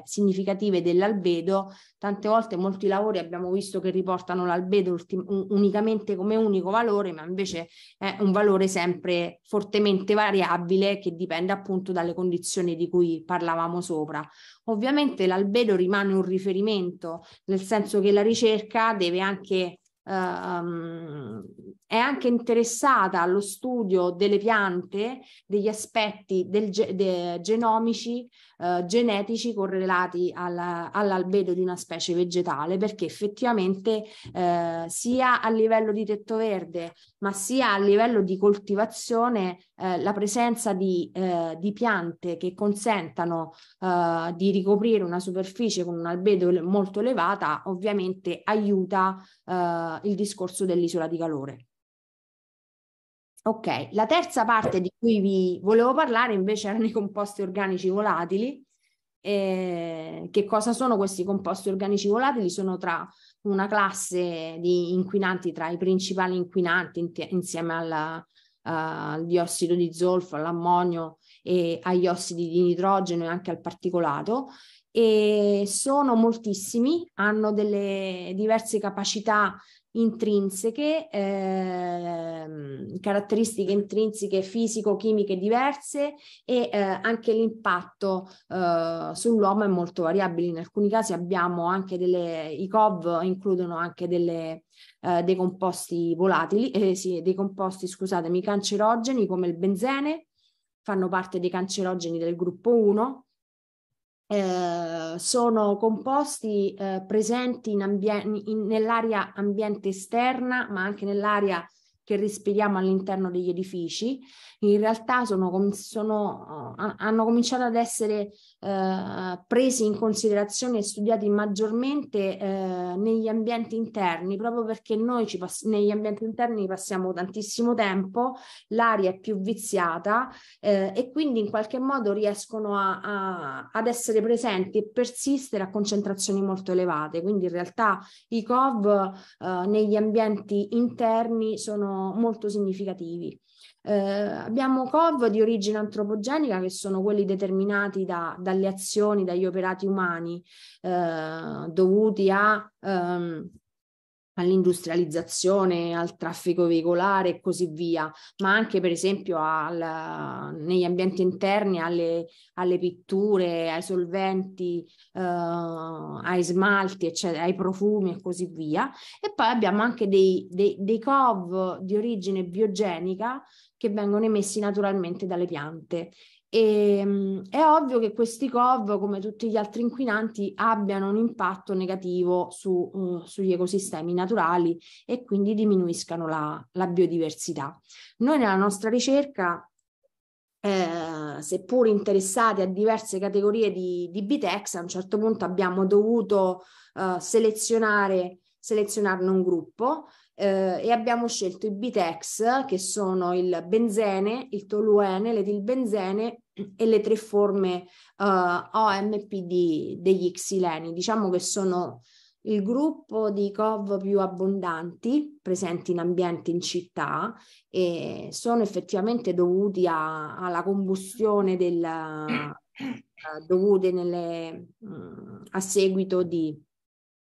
significative dell'albedo, tante volte molti lavori abbiamo visto che riportano l'albedo ultim- unicamente come unico valore, ma invece è un valore sempre fortemente variabile che dipende appunto dalle condizioni di cui parlavamo sopra. Ovviamente l'albedo rimane un riferimento, nel senso che la ricerca deve anche Uh, um, è anche interessata allo studio delle piante, degli aspetti del, de, genomici, eh, genetici correlati alla, all'albedo di una specie vegetale, perché effettivamente eh, sia a livello di tetto verde, ma sia a livello di coltivazione, eh, la presenza di, eh, di, piante che consentano eh, di ricoprire una superficie con un albedo molto elevata, ovviamente aiuta eh, il discorso dell'isola di calore. Ok, la terza parte di cui vi volevo parlare invece erano i composti organici volatili. Eh, che cosa sono questi composti organici volatili? Sono tra una classe di inquinanti, tra i principali inquinanti in te- insieme alla, uh, eh, al diossido di zolfo, all'ammonio e agli ossidi di nitrogeno e anche al particolato. E sono moltissimi, hanno delle diverse capacità intrinseche, eh, caratteristiche intrinseche fisico-chimiche diverse e eh, anche l'impatto eh, sull'uomo è molto variabile. In alcuni casi abbiamo anche delle, i COV includono anche delle, eh, dei composti volatili, eh, sì, dei composti, scusatemi, cancerogeni come il benzene, fanno parte dei cancerogeni del gruppo 1, eh, sono composti eh, presenti ambien- in, nell'area ambiente esterna, ma anche nell'area che respiriamo all'interno degli edifici, in realtà sono, sono, uh, hanno cominciato ad essere eh, presi in considerazione e studiati maggiormente eh, negli ambienti interni, proprio perché noi pass- negli ambienti interni passiamo tantissimo tempo, l'aria è più viziata eh, e quindi in qualche modo riescono a, a, ad essere presenti e persistere a concentrazioni molto elevate. Quindi in realtà i COV negli ambienti interni sono molto significativi. Eh, abbiamo COV di origine antropogenica che sono quelli determinati da, dalle azioni, dagli operati umani eh, dovuti a... Ehm, all'industrializzazione, al traffico veicolare e così via, ma anche per esempio al, negli ambienti interni alle, alle pitture, ai solventi, eh, ai smalti, eccetera, ai profumi e così via. E poi abbiamo anche dei, dei, dei cov di origine biogenica che vengono emessi naturalmente dalle piante e, ehm, è ovvio che questi COV, come tutti gli altri inquinanti, abbiano un impatto negativo su, uh, sugli ecosistemi naturali e quindi diminuiscano la, la biodiversità. Noi nella nostra ricerca eh, seppur interessati a diverse categorie di, di Bitex, a un certo punto abbiamo dovuto eh, selezionare, selezionarne un gruppo eh, e abbiamo scelto i Bitex che sono il benzene, il toluene, l'etilbenzene e le tre forme uh, eh, OMPD degli xileni. Diciamo che sono il gruppo di COV più abbondanti presenti in ambienti in città e sono effettivamente dovuti a, alla combustione del, uh, dovute nelle, uh, a seguito di,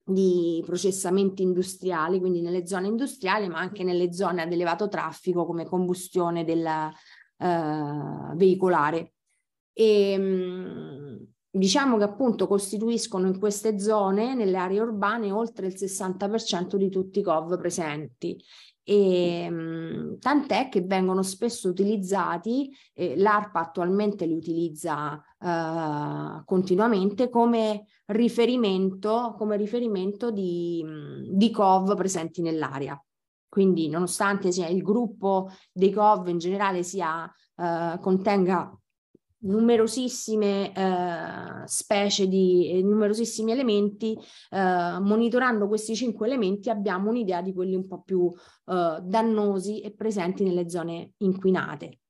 di processamenti industriali, quindi nelle zone industriali ma anche nelle zone ad elevato traffico come combustione della, eh, veicolare. E, mm, diciamo che appunto costituiscono in queste zone, nelle aree urbane, oltre il 60% di tutti i COV presenti. E, mm, tant'è che vengono spesso utilizzati, eh, l'ARPA attualmente li utilizza eh, continuamente come riferimento, come riferimento di, mm, di COV presenti nell'area. Quindi nonostante sia il gruppo dei COV in generale sia, eh, contenga numerosissime eh, specie di eh, numerosissimi elementi, eh, monitorando questi cinque elementi abbiamo un'idea di quelli un po' più eh, dannosi e presenti nelle zone inquinate.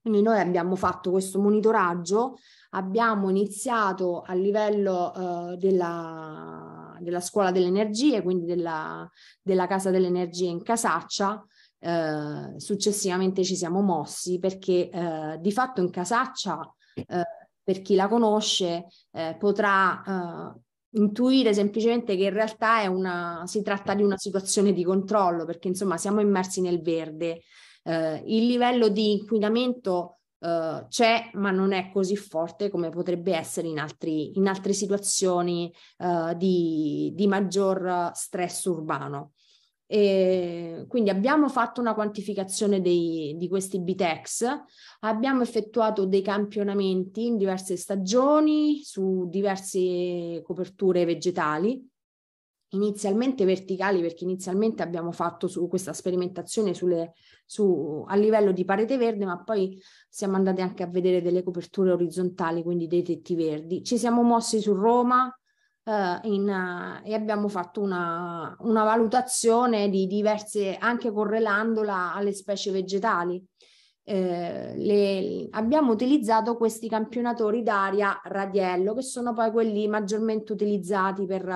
Quindi noi abbiamo fatto questo monitoraggio, abbiamo iniziato a livello eh, della, della scuola delle energie, quindi della, della casa delle energie in Casaccia, eh, successivamente ci siamo mossi perché eh, di fatto in Casaccia, eh, per chi la conosce, eh, potrà eh, intuire semplicemente che in realtà una, si tratta di una situazione di controllo perché insomma siamo immersi nel verde. Eh, il livello di inquinamento uh, c'è, ma non è così forte come potrebbe essere in, altri, in altre situazioni uh, di, di, maggior stress urbano. E quindi abbiamo fatto una quantificazione dei, di questi BTEX, abbiamo effettuato dei campionamenti in diverse stagioni su diverse coperture vegetali inizialmente verticali perché inizialmente abbiamo fatto su questa sperimentazione sulle, su, a livello di parete verde ma poi siamo andati anche a vedere delle coperture orizzontali quindi dei tetti verdi ci siamo mossi su Roma eh, in, eh, e abbiamo fatto una, una, valutazione di diverse anche correlandola alle specie vegetali eh, le, abbiamo utilizzato questi campionatori d'aria radiello che sono poi quelli maggiormente utilizzati per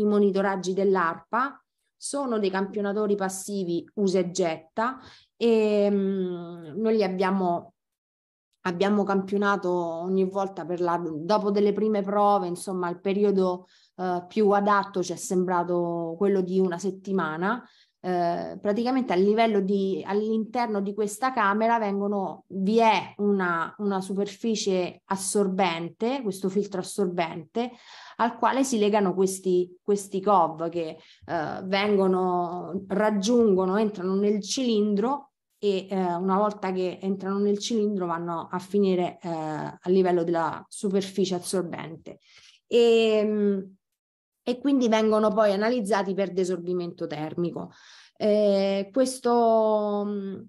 i monitoraggi dell'ARPA, sono dei campionatori passivi usa e getta e mh, mm, noi li abbiamo abbiamo campionato ogni volta per la, dopo delle prime prove, insomma il periodo eh, più adatto ci è sembrato quello di una settimana eh, praticamente a livello di, all'interno di questa camera vengono, vi è una, una superficie assorbente, questo filtro assorbente, al quale si legano questi, questi COV che eh, vengono, raggiungono, entrano nel cilindro e eh, una volta che entrano nel cilindro vanno a finire eh, a livello della superficie assorbente. E, ehm, e quindi vengono poi analizzati per desorbimento termico. Eh, questo mm,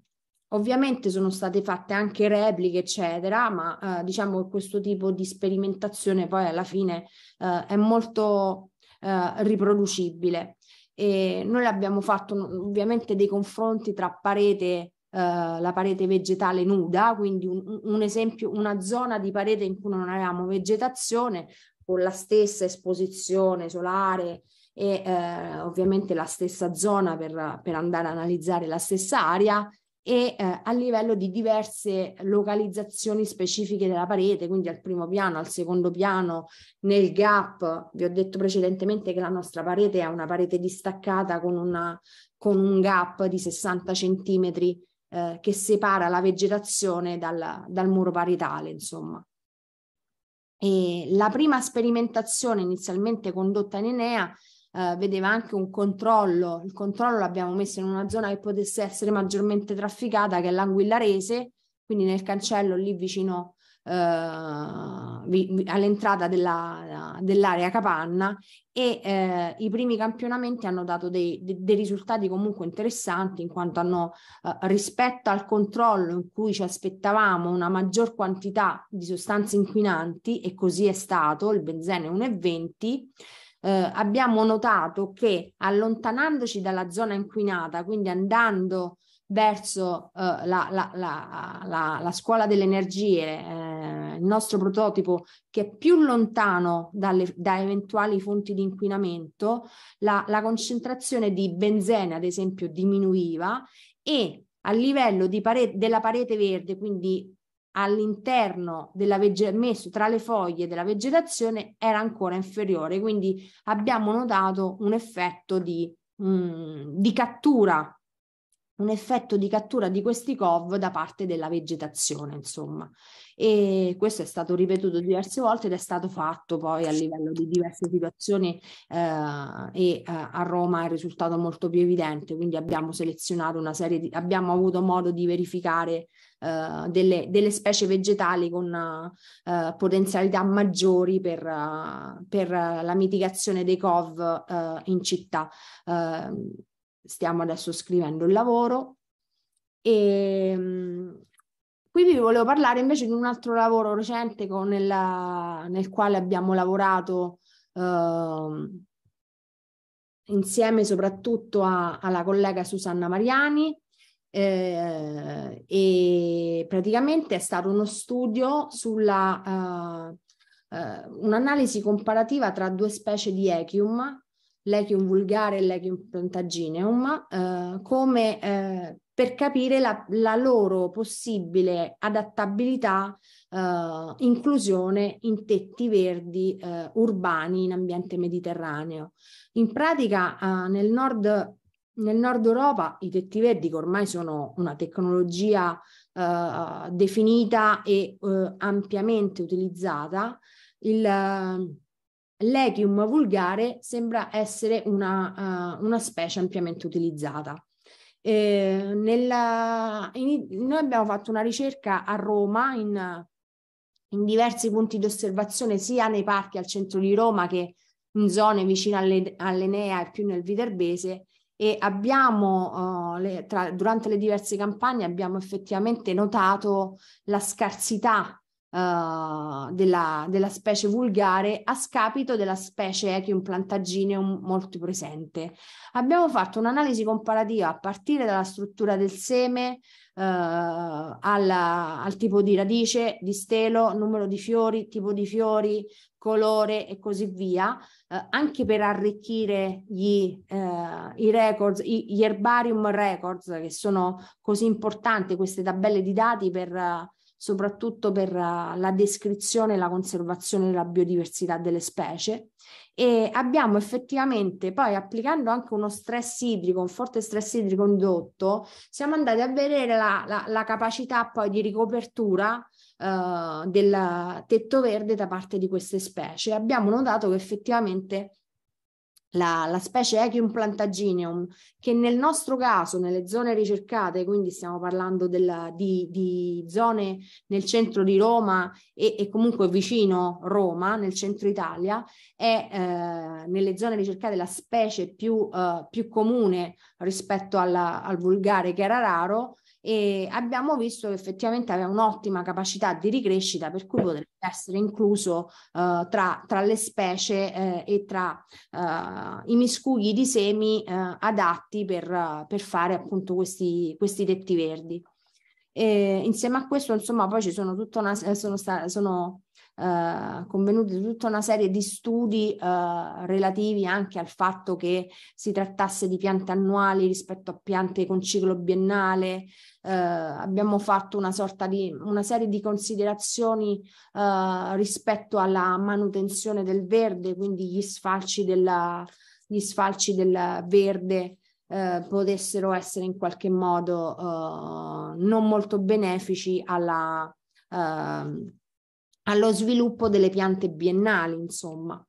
ovviamente sono state fatte anche repliche, eccetera, ma eh, diciamo che questo tipo di sperimentazione poi alla fine eh, è molto eh, riproducibile. E noi abbiamo fatto mm, ovviamente dei confronti tra parete Uh, la parete vegetale nuda, quindi un, un, esempio, una zona di parete in cui non avevamo vegetazione con la stessa esposizione solare e eh, ovviamente la stessa zona per, per andare a analizzare la stessa area e eh, a livello di diverse localizzazioni specifiche della parete, quindi al primo piano, al secondo piano, nel gap. Vi ho detto precedentemente che la nostra parete è una parete distaccata con, una, con un gap di 60 centimetri eh, che separa la vegetazione dal, dal muro paritale, insomma. E la prima sperimentazione inizialmente condotta in Enea eh, vedeva anche un controllo, il controllo l'abbiamo messo in una zona che potesse essere maggiormente trafficata che è l'Anguillarese, quindi nel cancello lì vicino eh, all'entrata della, dell'area capanna e eh, i primi campionamenti hanno dato dei, dei, dei, risultati comunque interessanti in quanto hanno eh, rispetto al controllo in cui ci aspettavamo una maggior quantità di sostanze inquinanti e così è stato, il benzene 1,20 eh, abbiamo notato che allontanandoci dalla zona inquinata, quindi andando verso eh, la, la, la, la, scuola delle energie, eh, il nostro prototipo che è più lontano dalle, da eventuali fonti di inquinamento, la concentrazione di benzene, ad esempio, diminuiva e a livello pare- della parete verde, quindi all'interno della vege- messo tra le foglie della vegetazione era ancora inferiore, quindi abbiamo notato un effetto di, mh, mm, di cattura un effetto di cattura di questi COV da parte della vegetazione, insomma. E questo è stato ripetuto diverse volte ed è stato fatto poi a livello di diverse situazioni eh, e eh, a Roma è risultato molto più evidente, quindi abbiamo selezionato una serie di abbiamo avuto modo di verificare eh, delle, delle, specie vegetali con eh, potenzialità maggiori per, eh, per, la mitigazione dei COV eh, in città. Ehm, stiamo adesso scrivendo il lavoro. E ehm, qui vi volevo parlare invece di un altro lavoro recente con, nella, nel quale abbiamo lavorato eh, insieme soprattutto a, alla collega Susanna Mariani. Eh, e praticamente è stato uno studio sulla eh, eh un'analisi comparativa tra due specie di echium l'Echium vulgare e l'Echium plantagineum, eh, come eh, per capire la, la, loro possibile adattabilità, eh, inclusione in tetti verdi eh, urbani in ambiente mediterraneo. In pratica eh, nel, nord, nel nord Europa i tetti verdi, che ormai sono una tecnologia eh, definita e eh, ampiamente utilizzata, il l'Echium vulgare sembra essere una, uh, una specie ampiamente utilizzata. Eh, nella, in, noi abbiamo fatto una ricerca a Roma in, in, diversi punti di osservazione, sia nei parchi al centro di Roma che in zone vicine alle, all'Enea e più nel Viterbese. E abbiamo, uh, le, tra, durante le diverse campagne, abbiamo effettivamente notato la scarsità uh, della, della, specie vulgare a scapito della specie Echium eh, plantagineum molto presente. Abbiamo fatto un'analisi comparativa a partire dalla struttura del seme, uh, alla, al tipo di radice, di stelo, numero di fiori, tipo di fiori, colore e così via, eh, anche per arricchire gli, eh, i records, gli, gli herbarium records che sono così importanti, queste tabelle di dati per, soprattutto per eh, la descrizione e la conservazione della biodiversità delle specie e abbiamo effettivamente poi applicando anche uno stress idrico, un forte stress idrico indotto, siamo andati a vedere la, la, la capacità poi di ricopertura eh, del tetto verde da parte di queste specie. Abbiamo notato che effettivamente la, la, specie Echium plantagineum, che nel nostro caso, nelle zone ricercate, quindi stiamo parlando della, di, di, zone nel centro di Roma e, e, comunque vicino Roma, nel centro Italia, è eh, nelle zone ricercate la specie più, eh, più comune rispetto alla, al vulgare che era raro, e abbiamo visto che effettivamente aveva un'ottima capacità di ricrescita per cui potrebbe essere incluso uh, tra, tra, le specie eh, e tra uh, i miscugli di semi uh, adatti per, per, fare appunto questi, questi tetti verdi. E insieme a questo insomma poi ci sono tutta una, sono, sono eh, convenuti tutta una serie di studi eh, relativi anche al fatto che si trattasse di piante annuali rispetto a piante con ciclo biennale. Eh, abbiamo fatto una sorta di una serie di considerazioni eh, rispetto alla manutenzione del verde, quindi gli sfalci, della, gli sfalci del verde eh, potessero essere in qualche modo eh, non molto benefici alla, eh, allo sviluppo delle piante biennali, insomma.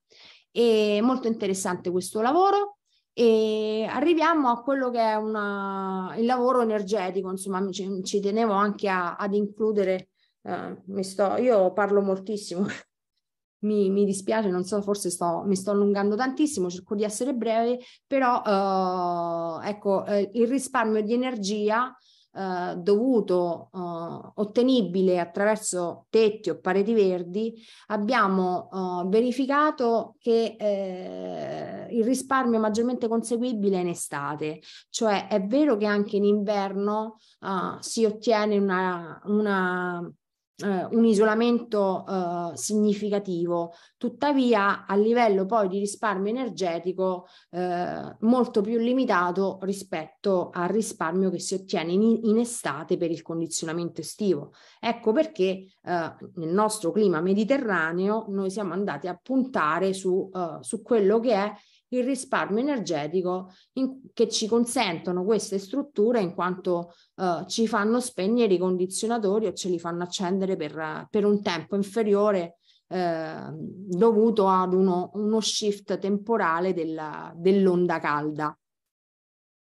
È molto interessante questo lavoro e arriviamo a quello che è una, il lavoro energetico, insomma ci, ci tenevo anche a, ad includere, eh, sto, io parlo moltissimo, mi, mi, dispiace, non so, forse sto, mi sto allungando tantissimo, cerco di essere breve, però eh, ecco, eh, il risparmio di energia eh, dovuto eh, ottenibile attraverso tetti o pareti verdi, abbiamo eh, verificato che eh, il risparmio maggiormente conseguibile è in estate, cioè è vero che anche in inverno eh, si ottiene una, una eh, un isolamento eh, significativo, tuttavia a livello poi di risparmio energetico eh, molto più limitato rispetto al risparmio che si ottiene in, in estate per il condizionamento estivo. Ecco perché eh, nel nostro clima mediterraneo noi siamo andati a puntare su, eh, su quello che è il risparmio energetico in, che ci consentono queste strutture in quanto eh, ci fanno spegnere i condizionatori o ce li fanno accendere per, per un tempo inferiore eh, dovuto ad uno, uno shift temporale della, dell'onda calda.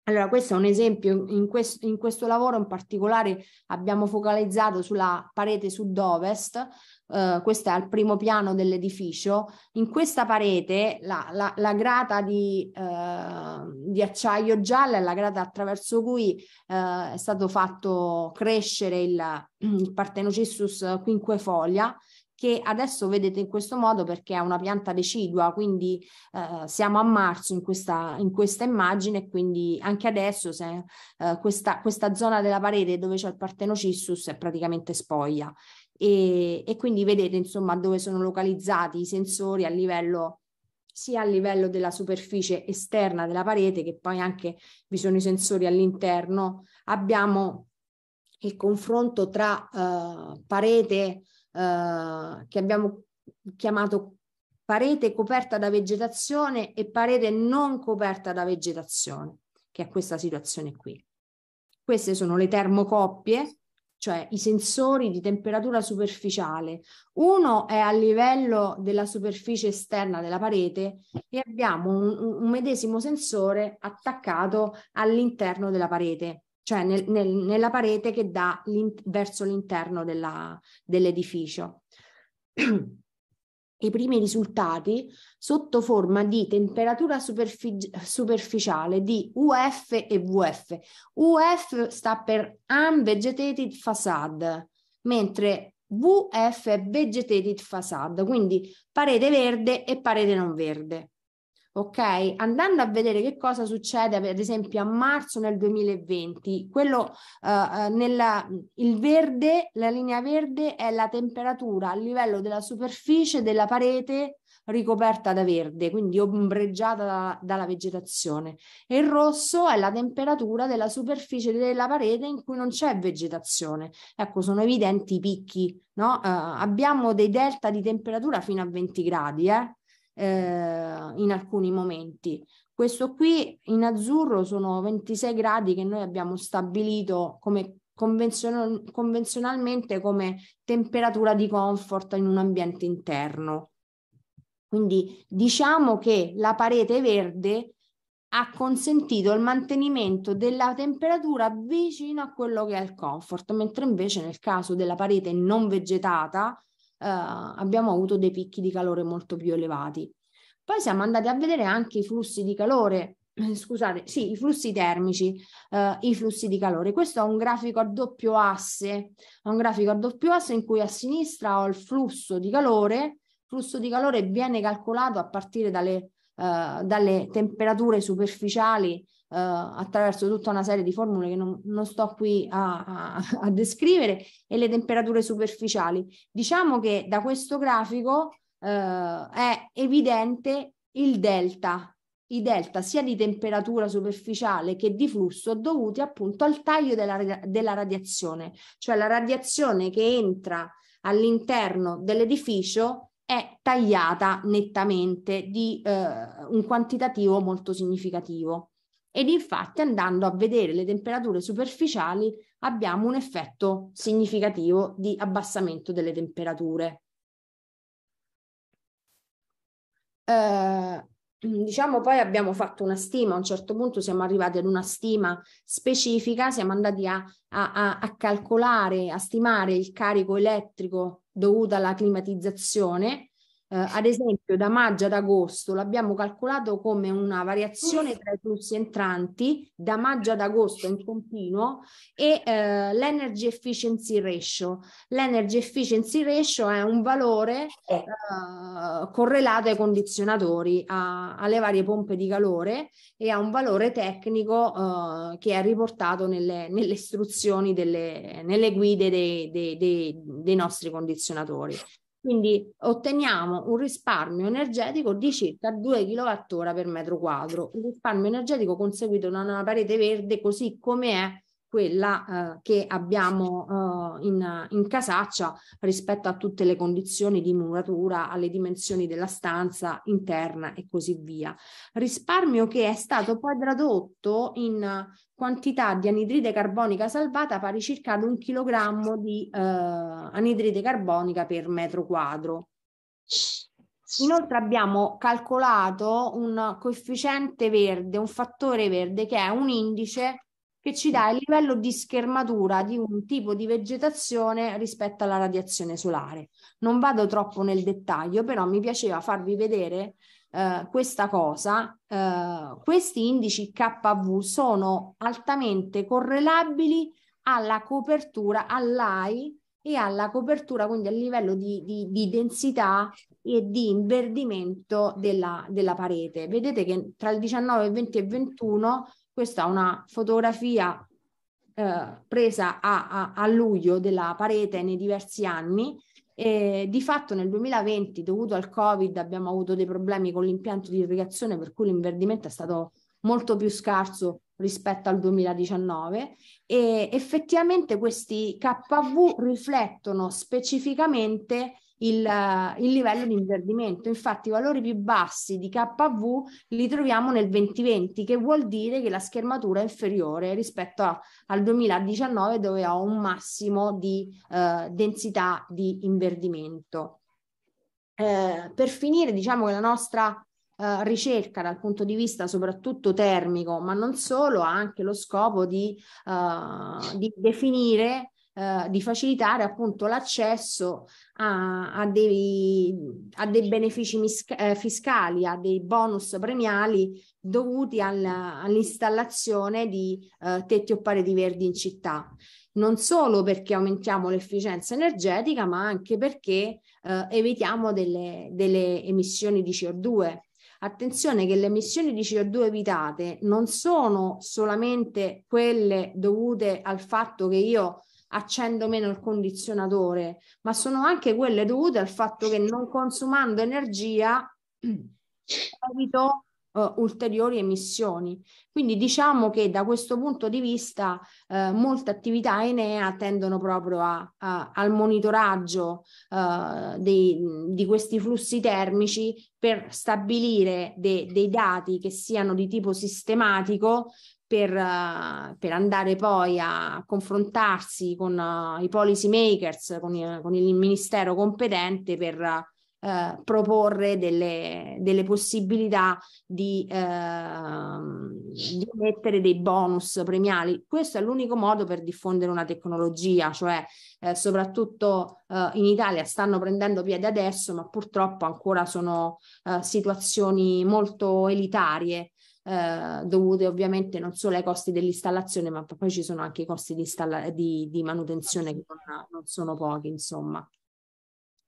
Allora, questo è un esempio, in questo, in questo, lavoro in particolare abbiamo focalizzato sulla parete sud-ovest, eh, questo è al primo piano dell'edificio. In questa parete la, la, la grata di, eh, di, acciaio gialla è la grata attraverso cui eh, è stato fatto crescere il, il Partenocissus quinquefolia, che adesso vedete in questo modo perché è una pianta decidua, quindi eh, siamo a marzo in questa, in questa, immagine, quindi anche adesso se, eh, questa, questa, zona della parete dove c'è il partenocissus è praticamente spoglia e, e quindi vedete insomma dove sono localizzati i sensori a livello sia a livello della superficie esterna della parete che poi anche vi sono i sensori all'interno, abbiamo il confronto tra eh, parete eh, che abbiamo chiamato parete coperta da vegetazione e parete non coperta da vegetazione, che è questa situazione qui. Queste sono le termocoppie, cioè i sensori di temperatura superficiale. Uno è a livello della superficie esterna della parete e abbiamo un, un medesimo sensore attaccato all'interno della parete cioè nel, nel, nella parete che dà verso l'interno dell'edificio. I primi risultati sotto forma di temperatura superfic superficiale di UF e VF. UF sta per Unvegetated Facade, mentre VF è Vegetated Facade, quindi parete verde e parete non verde ok? Andando a vedere che cosa succede, ad esempio a marzo nel 2020, quello eh, eh, nella, il verde, la linea verde è la temperatura a livello della superficie della parete ricoperta da verde, quindi ombreggiata da, dalla vegetazione. E il rosso è la temperatura della superficie della parete in cui non c'è vegetazione. Ecco, sono evidenti i picchi, no? Eh, abbiamo dei delta di temperatura fino a 20 gradi, eh? eh, in alcuni momenti. Questo qui in azzurro sono 26 gradi che noi abbiamo stabilito come convenzional, convenzionalmente come temperatura di comfort in un ambiente interno. Quindi diciamo che la parete verde ha consentito il mantenimento della temperatura vicino a quello che è il comfort, mentre invece nel caso della parete non vegetata eh, abbiamo avuto dei picchi di calore molto più elevati. Poi siamo andati a vedere anche i flussi di calore, scusate, sì, i flussi termici, eh, i flussi di calore. Questo è un grafico a doppio asse, un grafico a doppio asse in cui a sinistra ho il flusso di calore, il flusso di calore viene calcolato a partire dalle, eh, dalle temperature superficiali eh, attraverso tutta una serie di formule che non, non sto qui a, a, a, descrivere e le temperature superficiali. Diciamo che da questo grafico eh, è evidente il delta i delta sia di temperatura superficiale che di flusso dovuti appunto al taglio della, della radiazione, cioè la radiazione che entra all'interno dell'edificio è tagliata nettamente di eh, un quantitativo molto significativo. Ed infatti andando a vedere le temperature superficiali abbiamo un effetto significativo di abbassamento delle temperature. Eh, diciamo poi abbiamo fatto una stima, a un certo punto siamo arrivati ad una stima specifica, siamo andati a, a, a calcolare, a stimare il carico elettrico dovuto alla climatizzazione eh, ad esempio, da maggio ad agosto l'abbiamo calcolato come una variazione tra i flussi entranti da maggio ad agosto in continuo e eh, l'energy efficiency ratio. L'energy efficiency ratio è un valore eh, eh correlato ai condizionatori, a, alle varie pompe di calore e a un valore tecnico eh, che è riportato nelle, nelle istruzioni, delle, nelle guide dei, dei, dei, dei nostri condizionatori. Quindi otteniamo un risparmio energetico di circa 2 kWh per metro quadro, un risparmio energetico conseguito da una parete verde così come è quella eh, che abbiamo eh, in, in, casaccia rispetto a tutte le condizioni di muratura, alle dimensioni della stanza interna e così via. Risparmio che è stato poi tradotto in quantità di anidride carbonica salvata pari circa ad un chilogrammo di eh, anidride carbonica per metro quadro. Inoltre abbiamo calcolato un coefficiente verde, un fattore verde che è un indice che ci dà il livello di schermatura di un tipo di vegetazione rispetto alla radiazione solare. Non vado troppo nel dettaglio, però mi piaceva farvi vedere eh, questa cosa. Eh, questi indici KV sono altamente correlabili alla copertura, all'AI e alla copertura, quindi al livello di, di, di densità e di inverdimento della, della, parete. Vedete che tra il 19, 20 e 21 questa è una fotografia eh, presa a, a, a, luglio della parete nei diversi anni. E di fatto nel 2020, dovuto al Covid, abbiamo avuto dei problemi con l'impianto di irrigazione, per cui l'inverdimento è stato molto più scarso rispetto al 2019 e effettivamente questi KV riflettono specificamente il, il livello di inverdimento. Infatti i valori più bassi di KV li troviamo nel 2020, che vuol dire che la schermatura è inferiore rispetto a, al 2019 dove ho un massimo di eh, densità di inverdimento. Eh, per finire, diciamo che la nostra Uh, ricerca dal punto di vista soprattutto termico, ma non solo, ha anche lo scopo di, uh, di definire eh, di facilitare appunto l'accesso a, a, dei, a dei benefici misca- eh, fiscali, a dei bonus premiali dovuti al, all'installazione di eh, tetti o pareti verdi in città. Non solo perché aumentiamo l'efficienza energetica, ma anche perché eh, evitiamo delle, delle emissioni di CO2. Attenzione che le emissioni di CO2 evitate non sono solamente quelle dovute al fatto che io accendo meno il condizionatore, ma sono anche quelle dovute al fatto che non consumando energia evito uh, ulteriori emissioni. Quindi diciamo che da questo punto di vista uh, molte attività Enea tendono proprio a, a, al monitoraggio uh, dei, di questi flussi termici per stabilire de, dei dati che siano di tipo sistematico per, uh, per, andare poi a confrontarsi con uh, i policy makers, con, i, con, il ministero competente per uh, proporre delle, delle, possibilità di, ehm, di mettere dei bonus premiali. Questo è l'unico modo per diffondere una tecnologia, cioè soprattutto in Italia stanno prendendo piede adesso, ma purtroppo ancora sono situazioni molto elitarie eh, dovute ovviamente non solo ai costi dell'installazione, ma poi ci sono anche i costi di, di, di manutenzione che non, non sono pochi, insomma.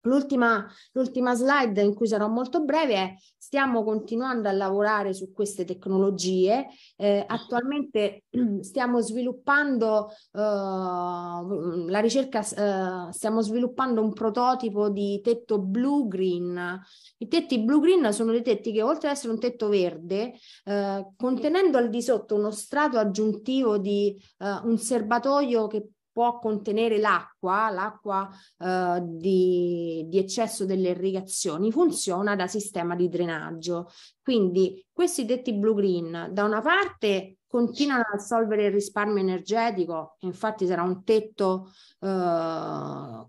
L'ultima, l'ultima, slide in cui sarò molto breve è stiamo continuando a lavorare su queste tecnologie, eh, mm. attualmente stiamo sviluppando eh, la ricerca, eh, stiamo sviluppando un prototipo di tetto blue-green. I tetti blue-green sono dei tetti che oltre ad essere un tetto verde, eh, contenendo al di sotto uno strato aggiuntivo di eh, un serbatoio che può contenere l'acqua, l'acqua eh, di, di, eccesso delle irrigazioni, funziona da sistema di drenaggio. Quindi questi tetti blue-green da una parte continuano a assolvere il risparmio energetico, infatti sarà un tetto eh,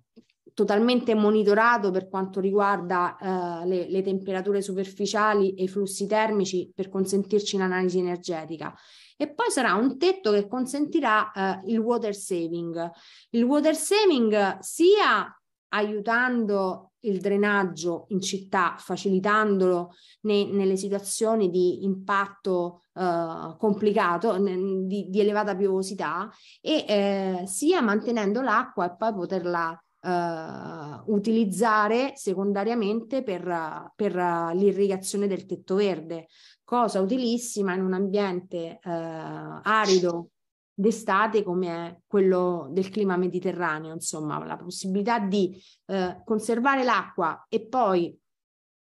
totalmente monitorato per quanto riguarda eh, le, le temperature superficiali e i flussi termici per consentirci l'analisi energetica e poi sarà un tetto che consentirà eh, il water saving. Il water saving sia aiutando il drenaggio in città, facilitandolo ne, nelle situazioni di impatto eh, complicato, ne, di, di, elevata piovosità, e eh, sia mantenendo l'acqua e poi poterla eh, utilizzare secondariamente per, per eh, l'irrigazione del tetto verde cosa utilissima in un ambiente eh, arido d'estate come è quello del clima mediterraneo, insomma, la possibilità di eh, conservare l'acqua e poi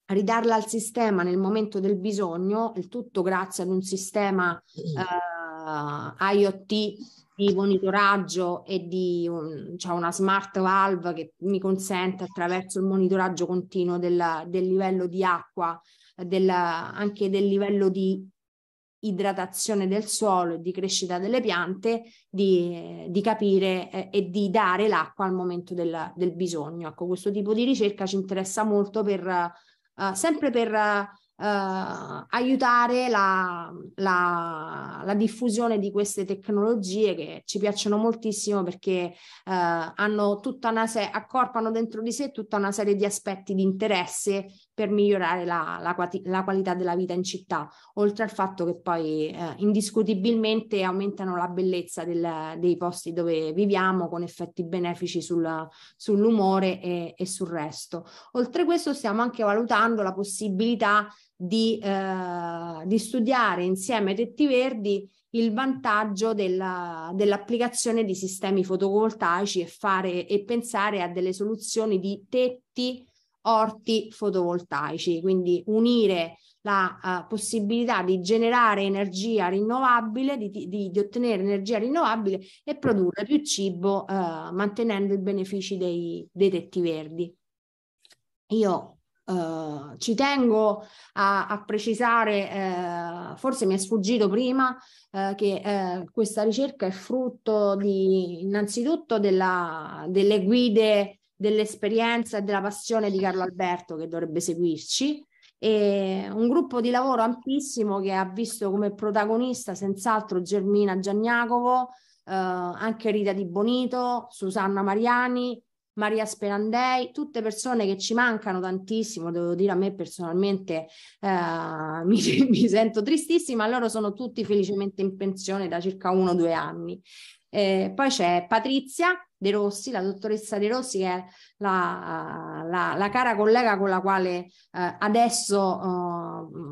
ridarla al sistema nel momento del bisogno, il tutto grazie ad un sistema eh, IoT di monitoraggio e di un, cioè una smart valve che mi consente attraverso il monitoraggio continuo della, del livello di acqua della, anche del livello di idratazione del suolo e di crescita delle piante, di, di capire eh, e di dare l'acqua al momento del, del, bisogno. Ecco, questo tipo di ricerca ci interessa molto per, uh, sempre per uh, aiutare la, la, la, diffusione di queste tecnologie che ci piacciono moltissimo perché uh, hanno tutta una se- accorpano dentro di sé tutta una serie di aspetti di interesse per migliorare la, la, la, qualità della vita in città, oltre al fatto che poi eh, indiscutibilmente aumentano la bellezza del, dei posti dove viviamo con effetti benefici sul, sull'umore e, e sul resto. Oltre a questo stiamo anche valutando la possibilità di, eh, di, studiare insieme ai tetti verdi il vantaggio della, dell'applicazione di sistemi fotovoltaici e, fare, e pensare a delle soluzioni di tetti orti fotovoltaici, quindi unire la uh, possibilità di generare energia rinnovabile, di, di, di, ottenere energia rinnovabile e produrre più cibo uh, mantenendo i benefici dei, dei tetti verdi. Io Uh, ci tengo a, a precisare, uh, forse mi è sfuggito prima, uh, che questa ricerca è frutto di, innanzitutto della, delle guide dell'esperienza e della passione di Carlo Alberto che dovrebbe seguirci. E un gruppo di lavoro ampissimo che ha visto come protagonista senz'altro Germina Gianniacovo, eh, anche Rita Di Bonito, Susanna Mariani, Maria Sperandei, tutte persone che ci mancano tantissimo, devo dire a me personalmente eh, mi, mi, sento tristissima, loro sono tutti felicemente in pensione da circa uno o due anni. Eh, poi c'è Patrizia De Rossi, la dottoressa De Rossi che è la, la, la cara collega con la quale eh, adesso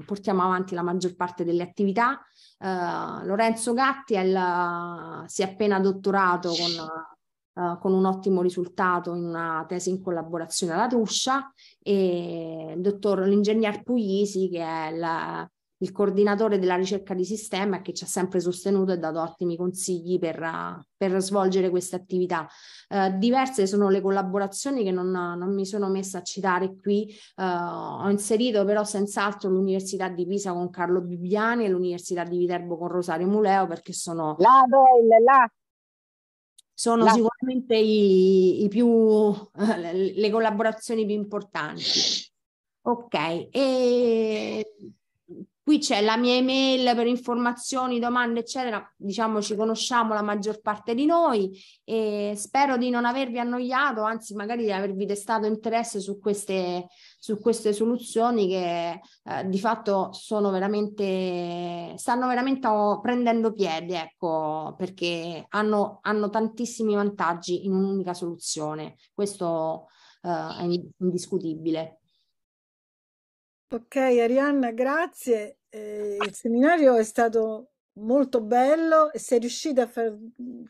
eh, portiamo avanti la maggior parte delle attività. Eh, Lorenzo Gatti è il, si è appena dottorato con, eh, con, un ottimo risultato in una tesi in collaborazione alla Truscia e il dottor l'ingegner Puglisi che è la, il coordinatore della ricerca di sistema che ci ha sempre sostenuto e dato ottimi consigli per, eh, per svolgere queste attività. Eh, diverse sono le collaborazioni che non, non, mi sono messa a citare qui, eh, ho inserito però senz'altro l'Università di Pisa con Carlo Bibbiani e l'Università di Viterbo con Rosario Muleo perché sono... La, del, la sono sicuramente i, i più, le collaborazioni più importanti. Ok, e Qui c'è la mia email per informazioni, domande, eccetera. Diciamo ci conosciamo la maggior parte di noi e spero di non avervi annoiato, anzi magari di avervi destato interesse su queste, su queste soluzioni che eh, di fatto sono veramente, stanno veramente prendendo piede, ecco, perché hanno, hanno tantissimi vantaggi in un'unica soluzione. Questo eh, è indiscutibile. Ok Arianna, grazie. Eh, il seminario è stato molto bello e sei riuscita a far mm,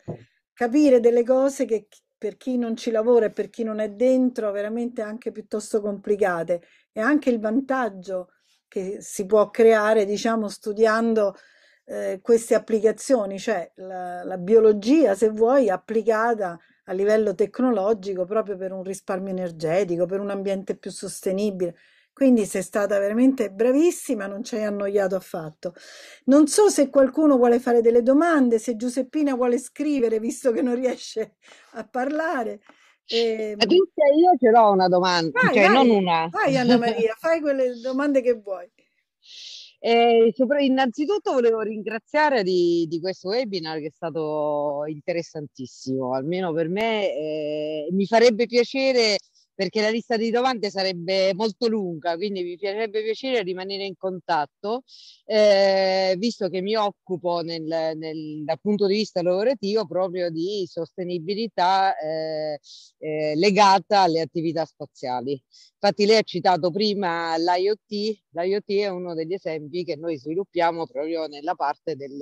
capire delle cose che per chi non ci lavora e per chi non è dentro veramente anche piuttosto complicate e anche il vantaggio che si può creare diciamo studiando eh, queste applicazioni, cioè la, la biologia se vuoi applicata a livello tecnologico proprio per un risparmio energetico, per un ambiente più sostenibile. Quindi sei stata veramente bravissima, non ci hai annoiato affatto. Non so se qualcuno vuole fare delle domande, se Giuseppina vuole scrivere, visto che non riesce a parlare. Eh, Patrizia, io ce l'ho una domanda, vai, cioè vai, non una. Vai Anna Maria, fai quelle domande che vuoi. E eh, innanzitutto volevo ringraziare di, di, questo webinar che è stato interessantissimo, almeno per me eh, mi farebbe piacere perché la lista di domande sarebbe molto lunga, quindi mi piacerebbe piacere rimanere in contatto, eh, visto che mi occupo nel, nel, dal punto di vista lavorativo proprio di sostenibilità eh, eh, legata alle attività spaziali. Infatti lei ha citato prima l'IoT, l'IoT è uno degli esempi che noi sviluppiamo proprio nella parte del,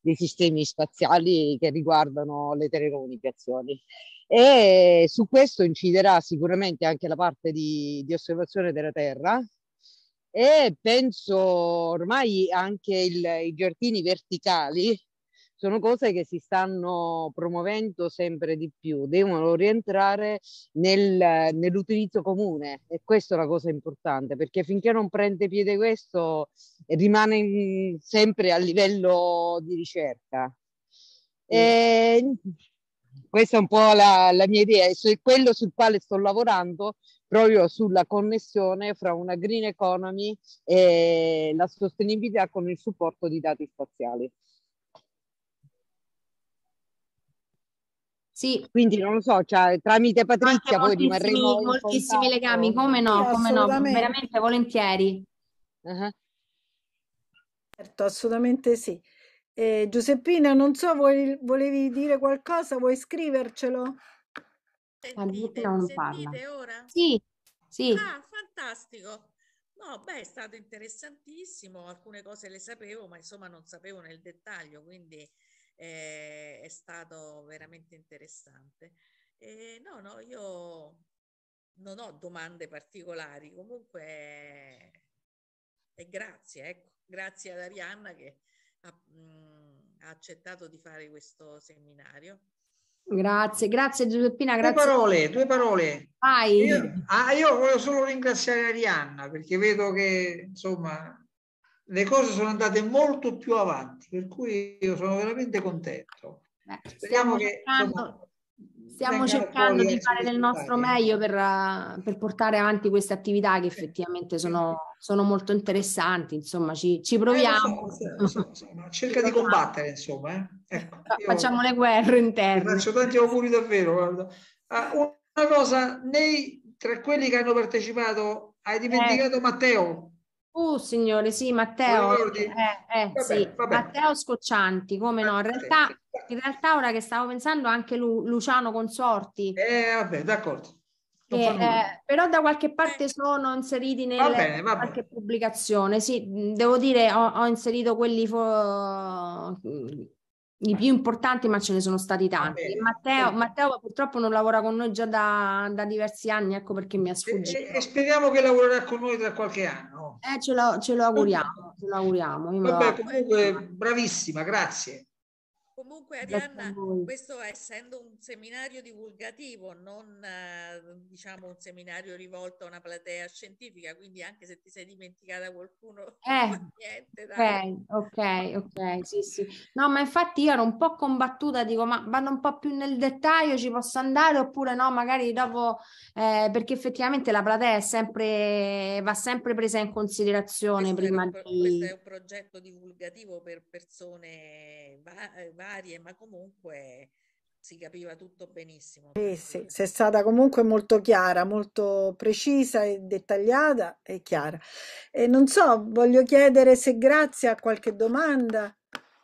dei sistemi spaziali che riguardano le telecomunicazioni e su questo inciderà sicuramente anche la parte di, di osservazione della Terra e penso ormai anche il, i giardini verticali sono cose che si stanno promuovendo sempre di più, devono rientrare nel, nell'utilizzo comune e questa è la cosa importante perché finché non prende piede questo rimane in, sempre a livello di ricerca. E, mm. Questa è un po' la, la mia idea, e quello sul quale sto lavorando proprio sulla connessione fra una green economy e la sostenibilità con il supporto di dati spaziali. Sì. Quindi non lo so, cioè, tramite Patrizia poi rimarremo. Moltissimi legami, come no, sì, come no, veramente volentieri. Uh -huh. Certo, assolutamente sì. Eh, Giuseppina, non so, vuoi, volevi dire qualcosa? Vuoi scrivercelo? Sentite, non sentite parla. ora? Sì, sì. Ah, fantastico. No, beh, è stato interessantissimo. Alcune cose le sapevo, ma insomma non sapevo nel dettaglio, quindi eh, è stato veramente interessante. Eh, no, no, io non ho domande particolari. Comunque, eh, grazie, ecco. Grazie ad Arianna che ha, mh, ha accettato di fare questo seminario. Grazie, grazie Giuseppina. Grazie. Due parole, due parole. Vai. Io, ah, io voglio solo ringraziare Arianna perché vedo che insomma le cose sono andate molto più avanti, per cui io sono veramente contento. Beh, Speriamo che insomma, Stiamo cercando di fare del nostro meglio per, eh, per, portare avanti queste attività che effettivamente sono, sono molto interessanti, insomma ci, ci eh, proviamo. Eh, so, so, so, cerca di combattere insomma. Eh. Ecco, Facciamo le guerre interne. Faccio tanti auguri davvero. Guarda. Ah, una cosa, nei, tra quelli che hanno partecipato hai dimenticato eh. Matteo? Uh, signore, sì, Matteo. Eh, eh, vabbè, sì. vabbè. Matteo Scoccianti, come no? In realtà, in realtà, ora che stavo pensando anche Lu- Luciano Consorti. Eh, vabbè, d'accordo. Che, eh, eh, però da qualche parte sono inseriti nelle, va bene, va bene. qualche pubblicazione. Sì, devo dire, ho, ho inserito quelli fo- i più importanti, ma ce ne sono stati tanti. Matteo, Matteo, purtroppo non lavora con noi già da, da diversi anni, ecco perché mi ha sfuggito. E, e, speriamo che lavorerà con noi tra qualche anno. Eh, ce lo, ce lo auguriamo, ce lo auguriamo. Vabbè, comunque, bravissima, grazie. Comunque Arianna, questo essendo un seminario divulgativo, non eh, diciamo un seminario rivolto a una platea scientifica, quindi anche se ti sei dimenticata qualcuno, eh, niente. Dai. Okay, ok, ok, sì, sì. No, ma infatti io ero un po' combattuta, dico, ma vado un po' più nel dettaglio, ci posso andare oppure no, magari dopo, eh, perché effettivamente la platea è sempre, va sempre presa in considerazione questo prima è di... Questo è un progetto divulgativo per persone varie. Va eh, varie, ma comunque si capiva tutto benissimo. Sì, sì, sei stata comunque molto chiara, molto precisa e dettagliata e chiara. E non so, voglio chiedere se grazie a qualche domanda,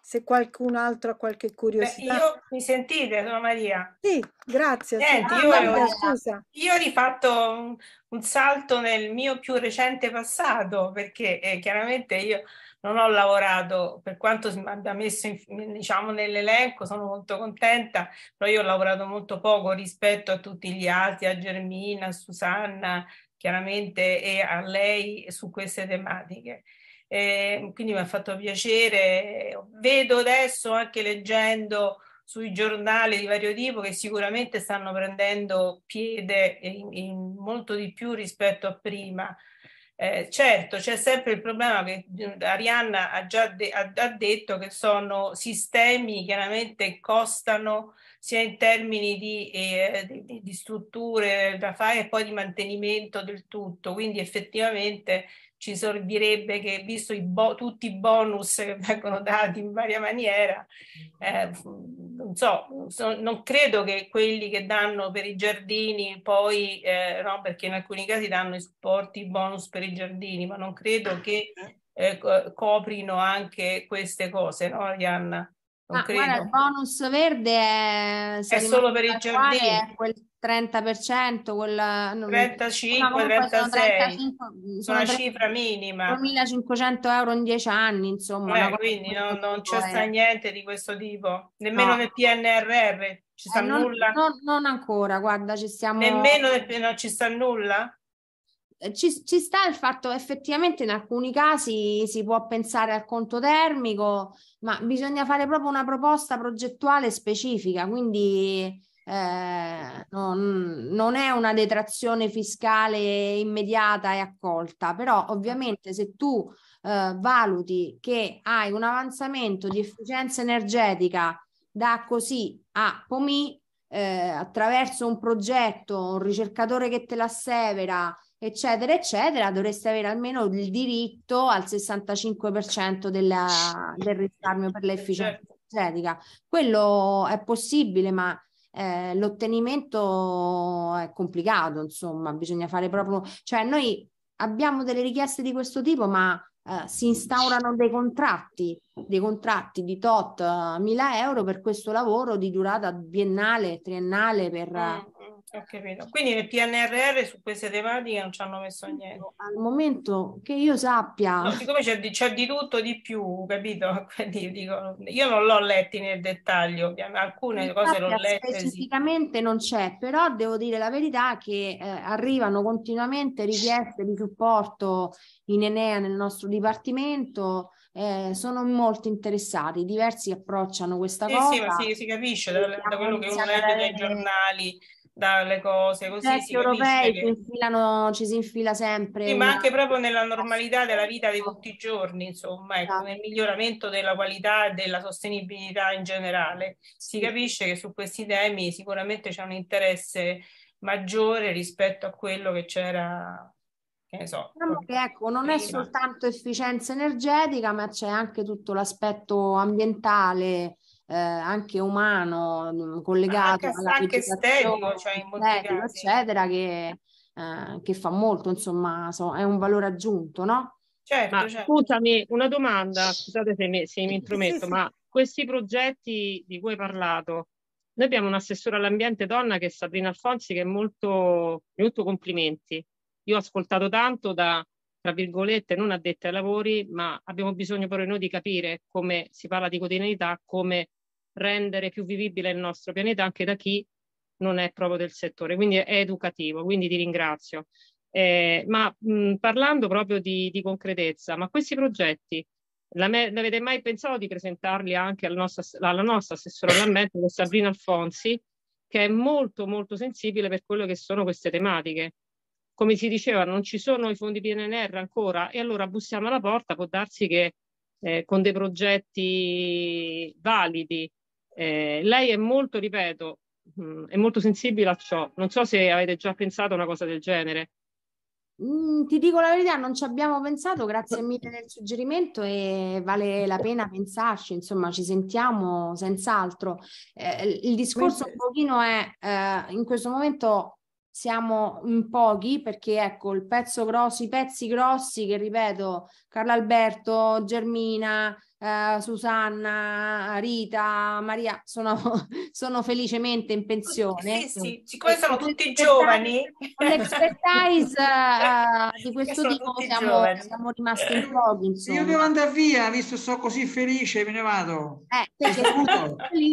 se qualcun altro ha qualche curiosità. Beh, io mi sentite, sono Maria. Sì, grazie. Senti, ah, io, Maria, scusa. io ho rifatto un, un, salto nel mio più recente passato, perché eh, chiaramente io non ho lavorato, per quanto mi abbia messo in, diciamo, nell'elenco, sono molto contenta, però io ho lavorato molto poco rispetto a tutti gli altri, a Germina, a Susanna, chiaramente, e a lei su queste tematiche. Eh, quindi mi ha fatto piacere, vedo adesso anche leggendo sui giornali di vario tipo che sicuramente stanno prendendo piede in, in molto di più rispetto a prima. Eh, certo, c'è sempre il problema che eh, Arianna ha già de- ha, ha detto che sono sistemi chiaramente costano sia in termini di, eh, di, di strutture da fare e poi di mantenimento del tutto, quindi effettivamente ci sorbirebbe che visto i bo- tutti i bonus che vengono dati in varia maniera, eh, non, so, so, non credo che quelli che danno per i giardini poi, eh, no, perché in alcuni casi danno i supporti, bonus per i giardini, ma non credo che eh, coprino anche queste cose, no Arianna? Non ah, guarda, il bonus verde è, è solo per i giardini. È quel 30%, quella, 35, 36, sono una cifra minima. 2.500 euro in 10 anni, insomma. Eh, quindi non, non c'è sta niente di questo tipo, nemmeno no. nel PNRR ci sta eh, non, nulla. Non, non, ancora, guarda, ci stiamo... Nemmeno nel, no, ci sta nulla? Eh, ci, ci sta il fatto effettivamente in alcuni casi si può pensare al conto termico, ma bisogna fare proprio una proposta progettuale specifica, quindi eh, non, non, è una detrazione fiscale immediata e accolta, però ovviamente se tu eh, valuti che hai un avanzamento di efficienza energetica da così a POMI eh, attraverso un progetto, un ricercatore che te l'assevera, eccetera, eccetera, dovresti avere almeno il diritto al 65% della, del risparmio per l'efficienza certo. energetica. Quello è possibile, ma eh, l'ottenimento è complicato, insomma, bisogna fare proprio, cioè noi abbiamo delle richieste di questo tipo, ma eh, si instaurano dei contratti, dei contratti di tot uh, eh, 1000 euro per questo lavoro di durata biennale, triennale per... Eh ho capito. Quindi nel PNRR su queste tematiche non ci hanno messo ecco, niente. Al momento che io sappia. No, siccome c'è di, c'è di, tutto di più, capito? Quindi dico, io non l'ho letti nel dettaglio, alcune sappia, cose l'ho lette. Specificamente sì. non c'è, però devo dire la verità che eh, arrivano continuamente richieste di supporto in Enea nel nostro dipartimento. Eh, sono molto interessati, diversi approcciano questa sì, cosa. Sì, ma si, si capisce da, da quello che uno legge dai giornali dalle cose così Senti, si europei che... si infilano, ci si infila sempre. Sì, ma anche proprio nella normalità della vita di esatto. tutti i giorni, insomma, ecco, esatto. nel miglioramento della qualità e della sostenibilità in generale. Si capisce che su questi temi sicuramente c'è un interesse maggiore rispetto a quello che c'era che ne so, diciamo ecco, non prima. è soltanto efficienza energetica, ma c'è anche tutto l'aspetto ambientale, eh, anche umano mm, collegato anche, alla anche estetico, cioè estetico, eccetera, che, eh, che, fa molto, insomma, so, è un valore aggiunto, no? Certo, ma, certo. Scusami, una domanda, scusate se mi, se mi intrometto, ma questi progetti di cui hai parlato, noi abbiamo un assessore all'ambiente donna che è Sabrina Alfonsi, che è molto, molto complimenti. Io ho ascoltato tanto da, tra virgolette, non addette ai lavori, ma abbiamo bisogno proprio noi di capire come si parla di quotidianità, come rendere più vivibile il nostro pianeta anche da chi non è proprio del settore, quindi è educativo, quindi ti ringrazio. Eh, ma mh, parlando proprio di, di, concretezza, ma questi progetti me, avete mai pensato di presentarli anche alla nostra, alla nostra assessora all'ambiente, Sabrina Alfonsi, che è molto molto sensibile per quello che sono queste tematiche? Come si diceva, non ci sono i fondi PNR ancora e allora bussiamo alla porta, può darsi che eh, con dei progetti validi eh, lei è molto, ripeto, mh, mm, è molto sensibile a ciò. Non so se avete già pensato a una cosa del genere. Mm, ti dico la verità, non ci abbiamo pensato, grazie mille del suggerimento e vale la pena pensarci, insomma ci sentiamo senz'altro. Eh, il discorso un pochino è, eh, in questo momento siamo in pochi perché ecco il pezzo grosso, i pezzi grossi che ripeto, Carlo Alberto, Germina, eh, Susanna, Rita, Maria sono, sono, felicemente in pensione. Sì, sì, siccome sono tutti giovani. Con l'expertise uh, di questo tipo siamo, siamo, rimasti in pochi. Insomma. Io devo andare via, visto che sono così felice, me ne vado. Eh, perché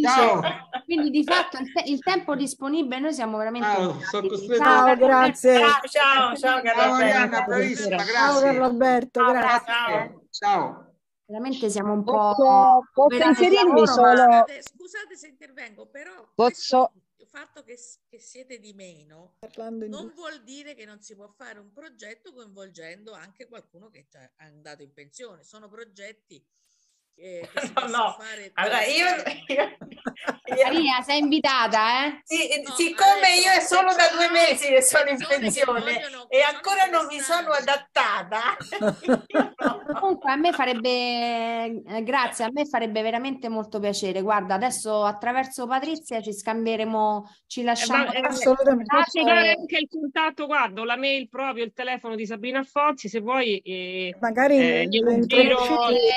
Ciao. Quindi di fatto il, te- il, tempo disponibile noi siamo veramente... Ciao, sono costretto. ciao grazie. Ciao, ciao, ciao, ciao, Mariana, bravissima, grazie. Ciao Roberto, grazie. ciao. ciao. Veramente siamo un po'... Posso, posso inserirmi solo... Scusate, scusate, se intervengo, però... Posso... Il fatto che, che, siete di meno Parlando non in... vuol dire che non si può fare un progetto coinvolgendo anche qualcuno che è andato in pensione. Sono progetti eh, no, no. Allora, io, io, Maria, sei invitata, eh? Sì, eh, no, siccome adesso, io è solo da due mesi che sono in pensione e ancora non mi sono adattata. no. Comunque a me farebbe, eh, grazie, a me farebbe veramente molto piacere. Guarda, adesso attraverso Patrizia ci scambieremo, ci eh, lasciamo. Eh, assolutamente. Posso dare anche il contatto, guardo la mail proprio, il telefono di Sabrina Fozzi, se vuoi. Eh, Magari eh, glielo giro,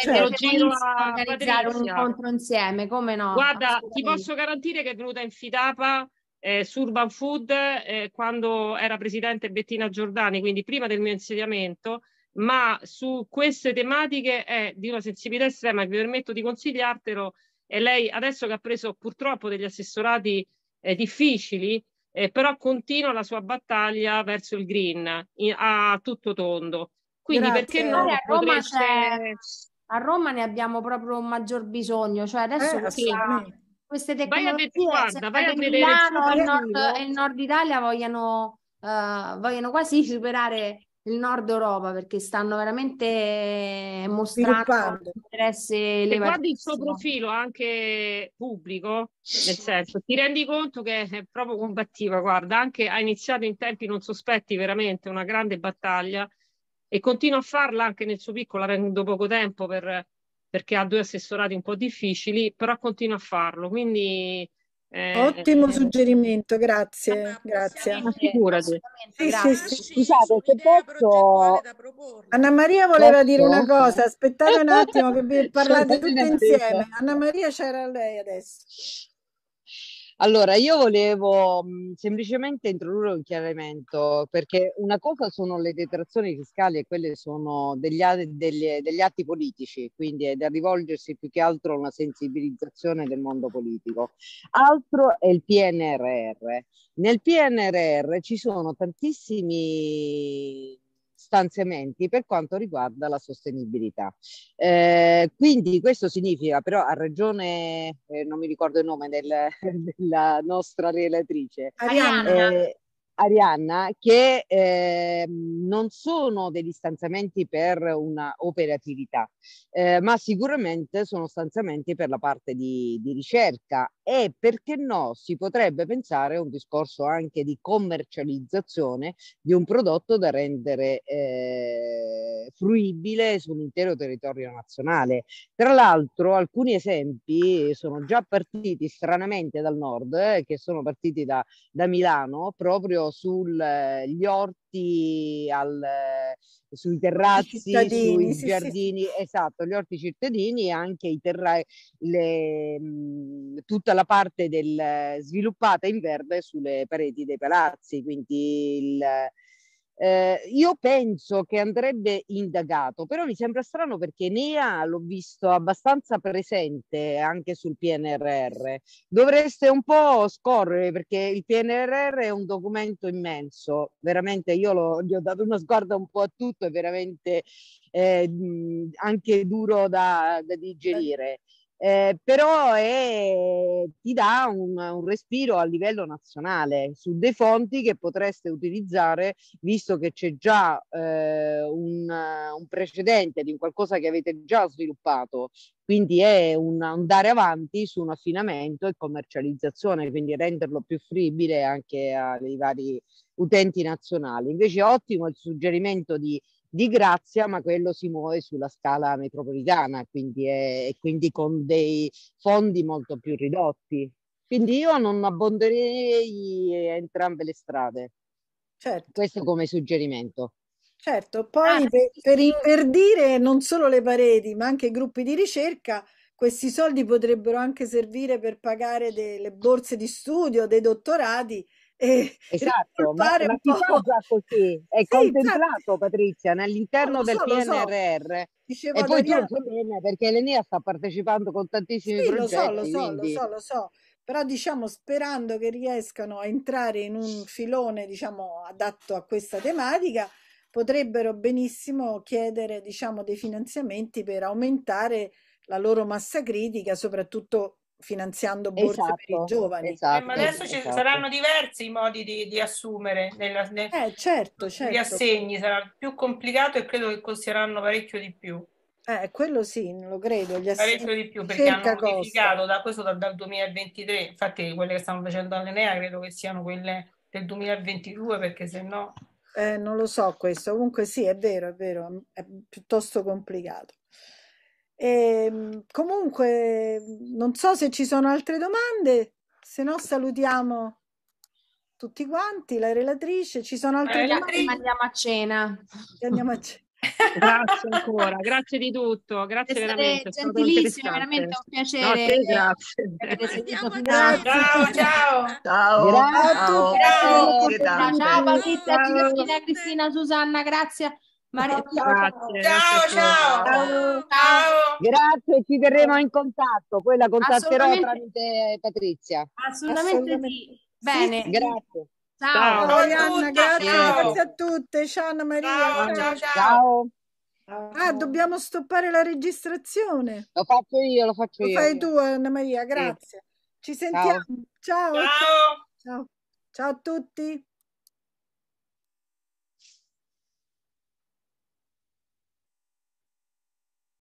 certo. giro organizzare un incontro insieme, come no? Guarda, ti posso garantire che è venuta in Fitapa eh, su Urban Food eh, quando era presidente Bettina Giordani, quindi prima del mio insediamento, ma su queste tematiche è di una sensibilità estrema e vi permetto di consigliartelo. E lei adesso che ha preso purtroppo degli assessorati eh, difficili, eh, però continua la sua battaglia verso il green in, a tutto tondo. Quindi Grazie. perché no? Potreste a Roma ne abbiamo proprio un maggior bisogno, cioè adesso eh, questa, queste tecnologie guarda, vai a Milano e il, nord, il nord Italia vogliono, uh, eh, vogliono quasi superare il nord Europa perché stanno veramente mostrando interesse se guardi il suo profilo anche pubblico nel senso ti rendi conto che è proprio combattiva guarda anche ha iniziato in tempi non sospetti veramente una grande battaglia e continua a farla anche nel suo piccolo, avendo poco tempo per, perché ha due assessorati un po' difficili, però continua a farlo. Quindi eh, Ottimo eh, suggerimento, grazie. grazie. Figurati. Sì, sì, sì. Scusate, se posso... Anna Maria voleva posso? dire una ecco. cosa, aspettate un attimo che vi parlate tutti insieme. Anna Maria c'era lei adesso. Allora, io volevo mhmm, semplicemente introdurre un chiarimento, perché una cosa sono le detrazioni fiscali e quelle sono degli, degli, degli, atti politici, quindi è da rivolgersi più che altro a una sensibilizzazione del mondo politico. Altro è il PNRR. Nel PNRR ci sono tantissimi stanziamenti per quanto riguarda la sostenibilità. Eh, quindi questo significa però a ragione, eh, non mi ricordo il nome del, della nostra relatrice. Arianna. Eh, Arianna che eh, non sono degli stanziamenti per una operatività, eh, ma sicuramente sono stanziamenti per la parte di, di, ricerca e perché no si potrebbe pensare a un discorso anche di commercializzazione di un prodotto da rendere eh, fruibile su un intero territorio nazionale. Tra l'altro alcuni esempi sono già partiti stranamente dal nord, eh, che sono partiti da, da Milano proprio video sugli eh, orti, al, eh, sui terrazzi, sui sì, giardini, sì. esatto, gli orti cittadini e anche i terra- le, tutta la parte del, eh, sviluppata in verde sulle pareti dei palazzi, quindi il eh, io penso che andrebbe indagato, però mi sembra strano perché Nea l'ho visto abbastanza presente anche sul PNRR. Dovreste un po' scorrere perché il PNRR è un documento immenso, veramente io lo, gli ho dato uno sguardo un po' a tutto, è veramente eh, anche duro da, da digerire eh, però è, eh, ti dà un, un, respiro a livello nazionale su dei fonti che potreste utilizzare, visto che c'è già eh, un, un, precedente di qualcosa che avete già sviluppato. Quindi è un andare avanti su un affinamento e commercializzazione, quindi renderlo più fruibile anche ai vari utenti nazionali. Invece ottimo il suggerimento di di grazia, ma quello si muove sulla scala metropolitana, quindi, è, quindi con dei fondi molto più ridotti. Quindi io non abbonderei entrambe le strade. Certo. Questo come suggerimento. Certo, poi ah, per, per inverdire non solo le pareti, ma anche i gruppi di ricerca, questi soldi potrebbero anche servire per pagare delle borse di studio, dei dottorati e esatto, ma, ma si fa già così, è sì, contemplato infatti, Patrizia all'interno del so, PNRR. So. Dicevo e poi Adriano, tu bene perché l'Enea sta partecipando con tantissimi sì, progetti. Lo so, lo quindi... so, lo so, lo so. Però diciamo sperando che riescano a entrare in un filone diciamo adatto a questa tematica, potrebbero benissimo chiedere diciamo dei finanziamenti per aumentare la loro massa critica, soprattutto finanziando borse esatto, per i esatto, giovani. Esatto, eh, ma esatto, adesso esatto. ci saranno diversi i modi di, di assumere, nella, nel, eh, certo, certo. gli assegni, sarà più complicato e credo che costeranno parecchio di più. Eh, quello sì, lo credo. Gli assegni... Parecchio di più perché hanno modificato costa. da questo dal, dal 2023, infatti quelle che stanno facendo all'Enea credo che siano quelle del 2022 perché se no... Eh, non lo so questo, comunque sì, è vero, è vero, è piuttosto complicato. E, ehm, comunque, non so se ci sono altre domande, se no salutiamo tutti quanti, la relatrice, ci sono altre la domande? Andiamo a cena. Andiamo a cena. grazie ancora, grazie di tutto, grazie veramente. Gentilissimo, veramente un piacere. No, grazie. Grazie. grazie. Ciao, ciao. Ciao. Grazie. Ciao, ciao. Ciao, Patrizia, Cristina, Susanna, grazie. Maria... Grazie, ciao, ciao, ciao, ciao. Grazie, ci terremo in contatto. Poi la contatterò tramite Patrizia. Assolutamente, Assolutamente. sì. Bene. Sì, grazie. Ciao, ciao. ciao Anna, grazie, ciao. grazie a tutte. Ciao Anna Maria. Ciao, ciao, ciao. ciao. Ah, dobbiamo stoppare la registrazione. Lo faccio io, lo faccio lo io. Lo fai tu Anna Maria, grazie. Sì. Ci sentiamo. Ciao. Ciao. ciao. ciao a tutti.